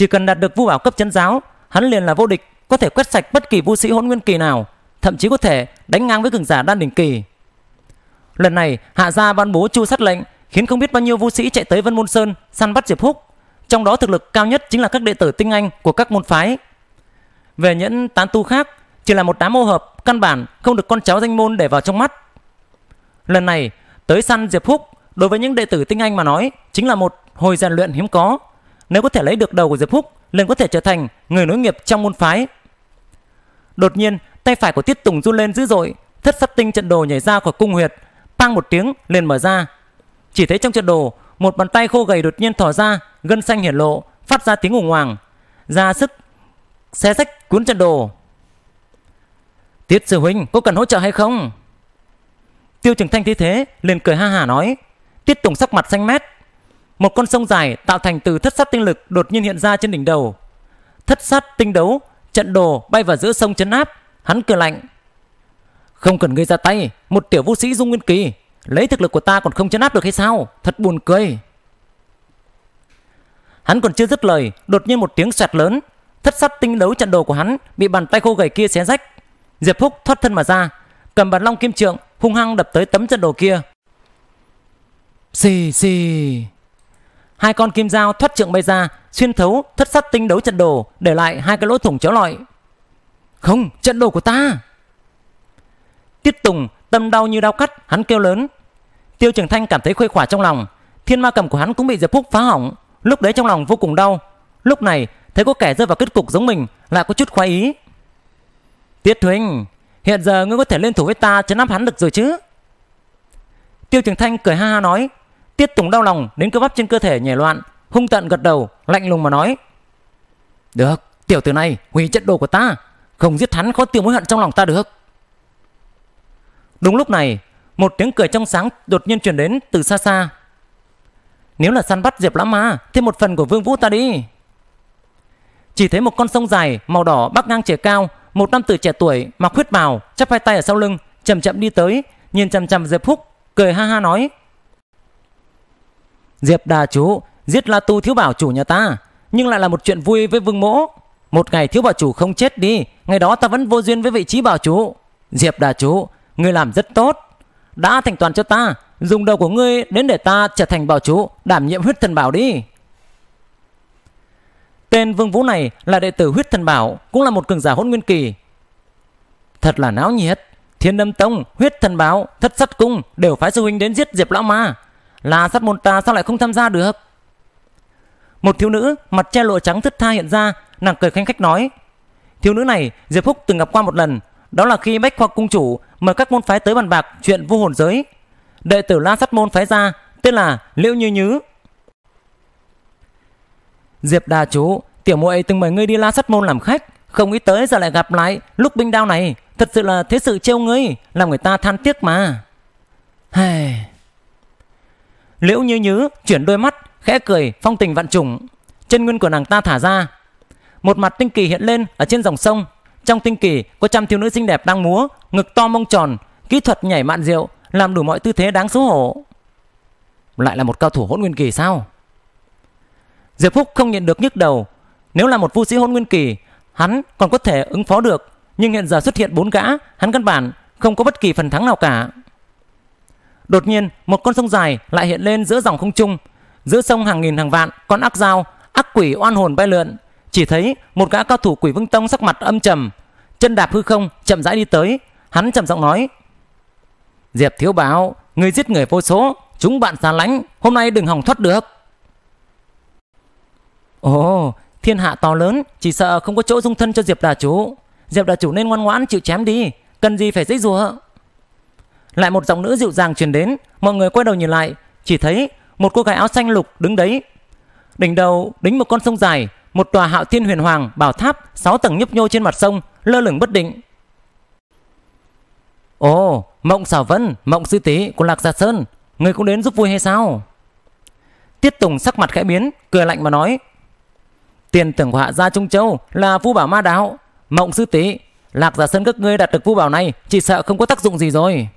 Speaker 1: chỉ cần đạt được vu bảo cấp chân giáo, hắn liền là vô địch, có thể quét sạch bất kỳ vu sĩ hỗn nguyên kỳ nào, thậm chí có thể đánh ngang với cường giả đan đỉnh kỳ. Lần này, Hạ gia ban bố chu sát lệnh, khiến không biết bao nhiêu vu sĩ chạy tới Vân Môn Sơn săn bắt Diệp Húc, trong đó thực lực cao nhất chính là các đệ tử tinh anh của các môn phái. Về những tán tu khác, chỉ là một đám ô hợp, căn bản không được con cháu danh môn để vào trong mắt. Lần này, tới săn Diệp Húc, đối với những đệ tử tinh anh mà nói, chính là một hồi rèn luyện hiếm có, nếu có thể lấy được đầu của Diệp Húc, liền có thể trở thành người nối nghiệp trong môn phái. Đột nhiên, tay phải của Tiết Tùng run lên dữ dội, thất sát tinh trận đồ nhảy ra khỏi cung huyệt, pang một tiếng liền mở ra. Chỉ thấy trong trận đồ, một bàn tay khô gầy đột nhiên thò ra, gân xanh hiển lộ, phát ra tiếng ủng hoàng, ra sức xé rách cuốn trận đồ. Tiết sư huynh có cần hỗ trợ hay không? Tiêu Trường Thanh thấy thế liền cười ha hà nói. Tiết Tùng sắc mặt xanh mét, một con sông dài tạo thành từ thất sát tinh lực đột nhiên hiện ra trên đỉnh đầu. Thất sát tinh đấu, trận đồ bay vào giữa sông chấn áp, hắn cười lạnh. Không cần ngươi ra tay, một tiểu vũ sĩ dung nguyên kỳ, lấy thực lực của ta còn không chấn áp được hay sao? Thật buồn cười. Hắn còn chưa dứt lời, đột nhiên một tiếng xoẹt lớn, thất sát tinh đấu trận đồ của hắn bị bàn tay khô gầy kia xé rách. Diệp Húc thoát thân mà ra, cầm bàn long kim trượng hung hăng đập tới tấm trận đồ kia. Xì xì hai con kim dao thoát trượng bay ra, xuyên thấu thất sát tinh đấu trận đồ, để lại hai cái lỗ thủng chó lọi. Không, trận đồ của ta! Tiết Tùng, tâm đau như đau cắt, hắn kêu lớn. Tiêu Trường Thanh cảm thấy khuây khỏa trong lòng, thiên ma cầm của hắn cũng bị Diệp Phúc phá hỏng, lúc đấy trong lòng vô cùng đau. Lúc này, thấy có kẻ rơi vào kết cục giống mình, lại có chút khoái ý. Tiết Huynh, hiện giờ ngươi có thể lên thủ với ta chấn áp hắn được rồi chứ? Tiêu Trường Thanh cười ha ha nói, Tiết Tùng đau lòng đến cơ bắp trên cơ thể nhảy loạn, hung tận gật đầu, lạnh lùng mà nói: "Được, tiểu tử này hủy trận đồ của ta, không giết hắn khó tiêu mối hận trong lòng ta được." Đúng lúc này, một tiếng cười trong sáng đột nhiên truyền đến từ xa xa. Nếu là săn bắt Diệp Lãm Ma, thêm một phần của Vương Vũ ta đi. Chỉ thấy một con sông dài màu đỏ bắc ngang chảy cao, một nam tử trẻ tuổi mặc huyết bào, chắp hai tay ở sau lưng, chậm chậm đi tới, nhìn chậm chằm Diệp Phúc, cười ha ha nói: Diệp đà chú Giết La Tu thiếu bảo chủ nhà ta Nhưng lại là một chuyện vui với vương mỗ Một ngày thiếu bảo chủ không chết đi Ngày đó ta vẫn vô duyên với vị trí bảo chủ Diệp đà chú Ngươi làm rất tốt Đã thành toàn cho ta Dùng đầu của ngươi đến để ta trở thành bảo chủ Đảm nhiệm huyết thần bảo đi Tên Vương Vũ này là đệ tử huyết thần bảo Cũng là một cường giả hỗn nguyên kỳ Thật là náo nhiệt Thiên âm Tông, Huyết Thần bảo Thất Sắt Cung đều phái sư huynh đến giết Diệp Lão Ma. La sát môn ta sao lại không tham gia được một thiếu nữ mặt che lộ trắng thất tha hiện ra nàng cười khanh khách nói thiếu nữ này diệp phúc từng gặp qua một lần đó là khi bách khoa cung chủ mời các môn phái tới bàn bạc chuyện vô hồn giới đệ tử la sát môn phái ra tên là liễu như nhứ diệp đà chú tiểu muội từng mời ngươi đi la sát môn làm khách không nghĩ tới giờ lại gặp lại lúc binh đao này thật sự là thế sự trêu ngươi làm người ta than tiếc mà hey. Liễu Như Nhứ chuyển đôi mắt, khẽ cười phong tình vạn trùng. Chân nguyên của nàng ta thả ra. Một mặt tinh kỳ hiện lên ở trên dòng sông. Trong tinh kỳ có trăm thiếu nữ xinh đẹp đang múa, ngực to mông tròn, kỹ thuật nhảy mạn diệu, làm đủ mọi tư thế đáng xấu hổ. Lại là một cao thủ hỗn nguyên kỳ sao? Diệp Phúc không nhận được nhức đầu. Nếu là một vu sĩ hỗn nguyên kỳ, hắn còn có thể ứng phó được. Nhưng hiện giờ xuất hiện bốn gã, hắn căn bản không có bất kỳ phần thắng nào cả. Đột nhiên, một con sông dài lại hiện lên giữa dòng không trung. Giữa sông hàng nghìn hàng vạn, con ác dao, ác quỷ oan hồn bay lượn. Chỉ thấy một gã cao thủ quỷ vương tông sắc mặt âm trầm, chân đạp hư không chậm rãi đi tới, hắn trầm giọng nói: "Diệp thiếu báo, người giết người vô số, chúng bạn xa lánh, hôm nay đừng hòng thoát được." Ồ, thiên hạ to lớn, chỉ sợ không có chỗ dung thân cho Diệp đà chủ. Diệp đà chủ nên ngoan ngoãn chịu chém đi, cần gì phải dễ dùa lại một giọng nữ dịu dàng truyền đến, mọi người quay đầu nhìn lại, chỉ thấy một cô gái áo xanh lục đứng đấy. Đỉnh đầu đính một con sông dài, một tòa Hạo Thiên Huyền Hoàng bảo tháp sáu tầng nhấp nhô trên mặt sông, lơ lửng bất định. Ồ, oh, Mộng xảo Vân, Mộng Sư Tý của Lạc Gia Sơn, người cũng đến giúp vui hay sao? Tiết Tùng sắc mặt khẽ biến, cười lạnh mà nói: "Tiền tưởng của Hạ gia Trung Châu là vu bảo ma đạo, Mộng Sư Tý, Lạc giả Sơn các ngươi đạt được vu bảo này, chỉ sợ không có tác dụng gì rồi."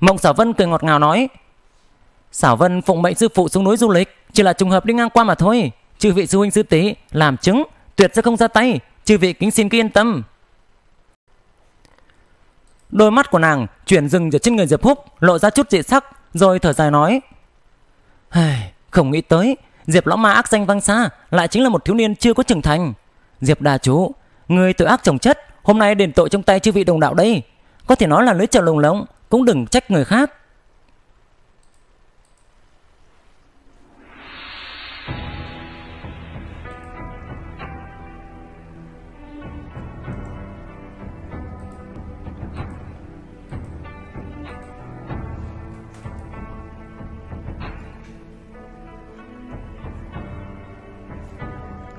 Speaker 1: Mộng Sở Vân cười ngọt ngào nói Sở Vân phụng mệnh sư phụ xuống núi du lịch Chỉ là trùng hợp đi ngang qua mà thôi Chư vị sư huynh sư tỷ làm chứng Tuyệt sẽ không ra tay Chư vị kính xin cứ yên tâm Đôi mắt của nàng chuyển dừng ở trên người Diệp Húc Lộ ra chút dị sắc Rồi thở dài nói Không nghĩ tới Diệp lão ma ác danh vang xa Lại chính là một thiếu niên chưa có trưởng thành Diệp đà chú Người tội ác chồng chất Hôm nay đền tội trong tay chư vị đồng đạo đây Có thể nói là lưới trèo lồng lộng cũng đừng trách người khác.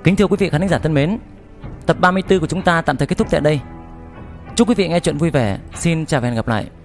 Speaker 1: Kính thưa quý vị khán giả thân mến, tập 34 của chúng ta tạm thời kết thúc tại đây. Chúc quý vị nghe chuyện vui vẻ. Xin chào và hẹn gặp lại.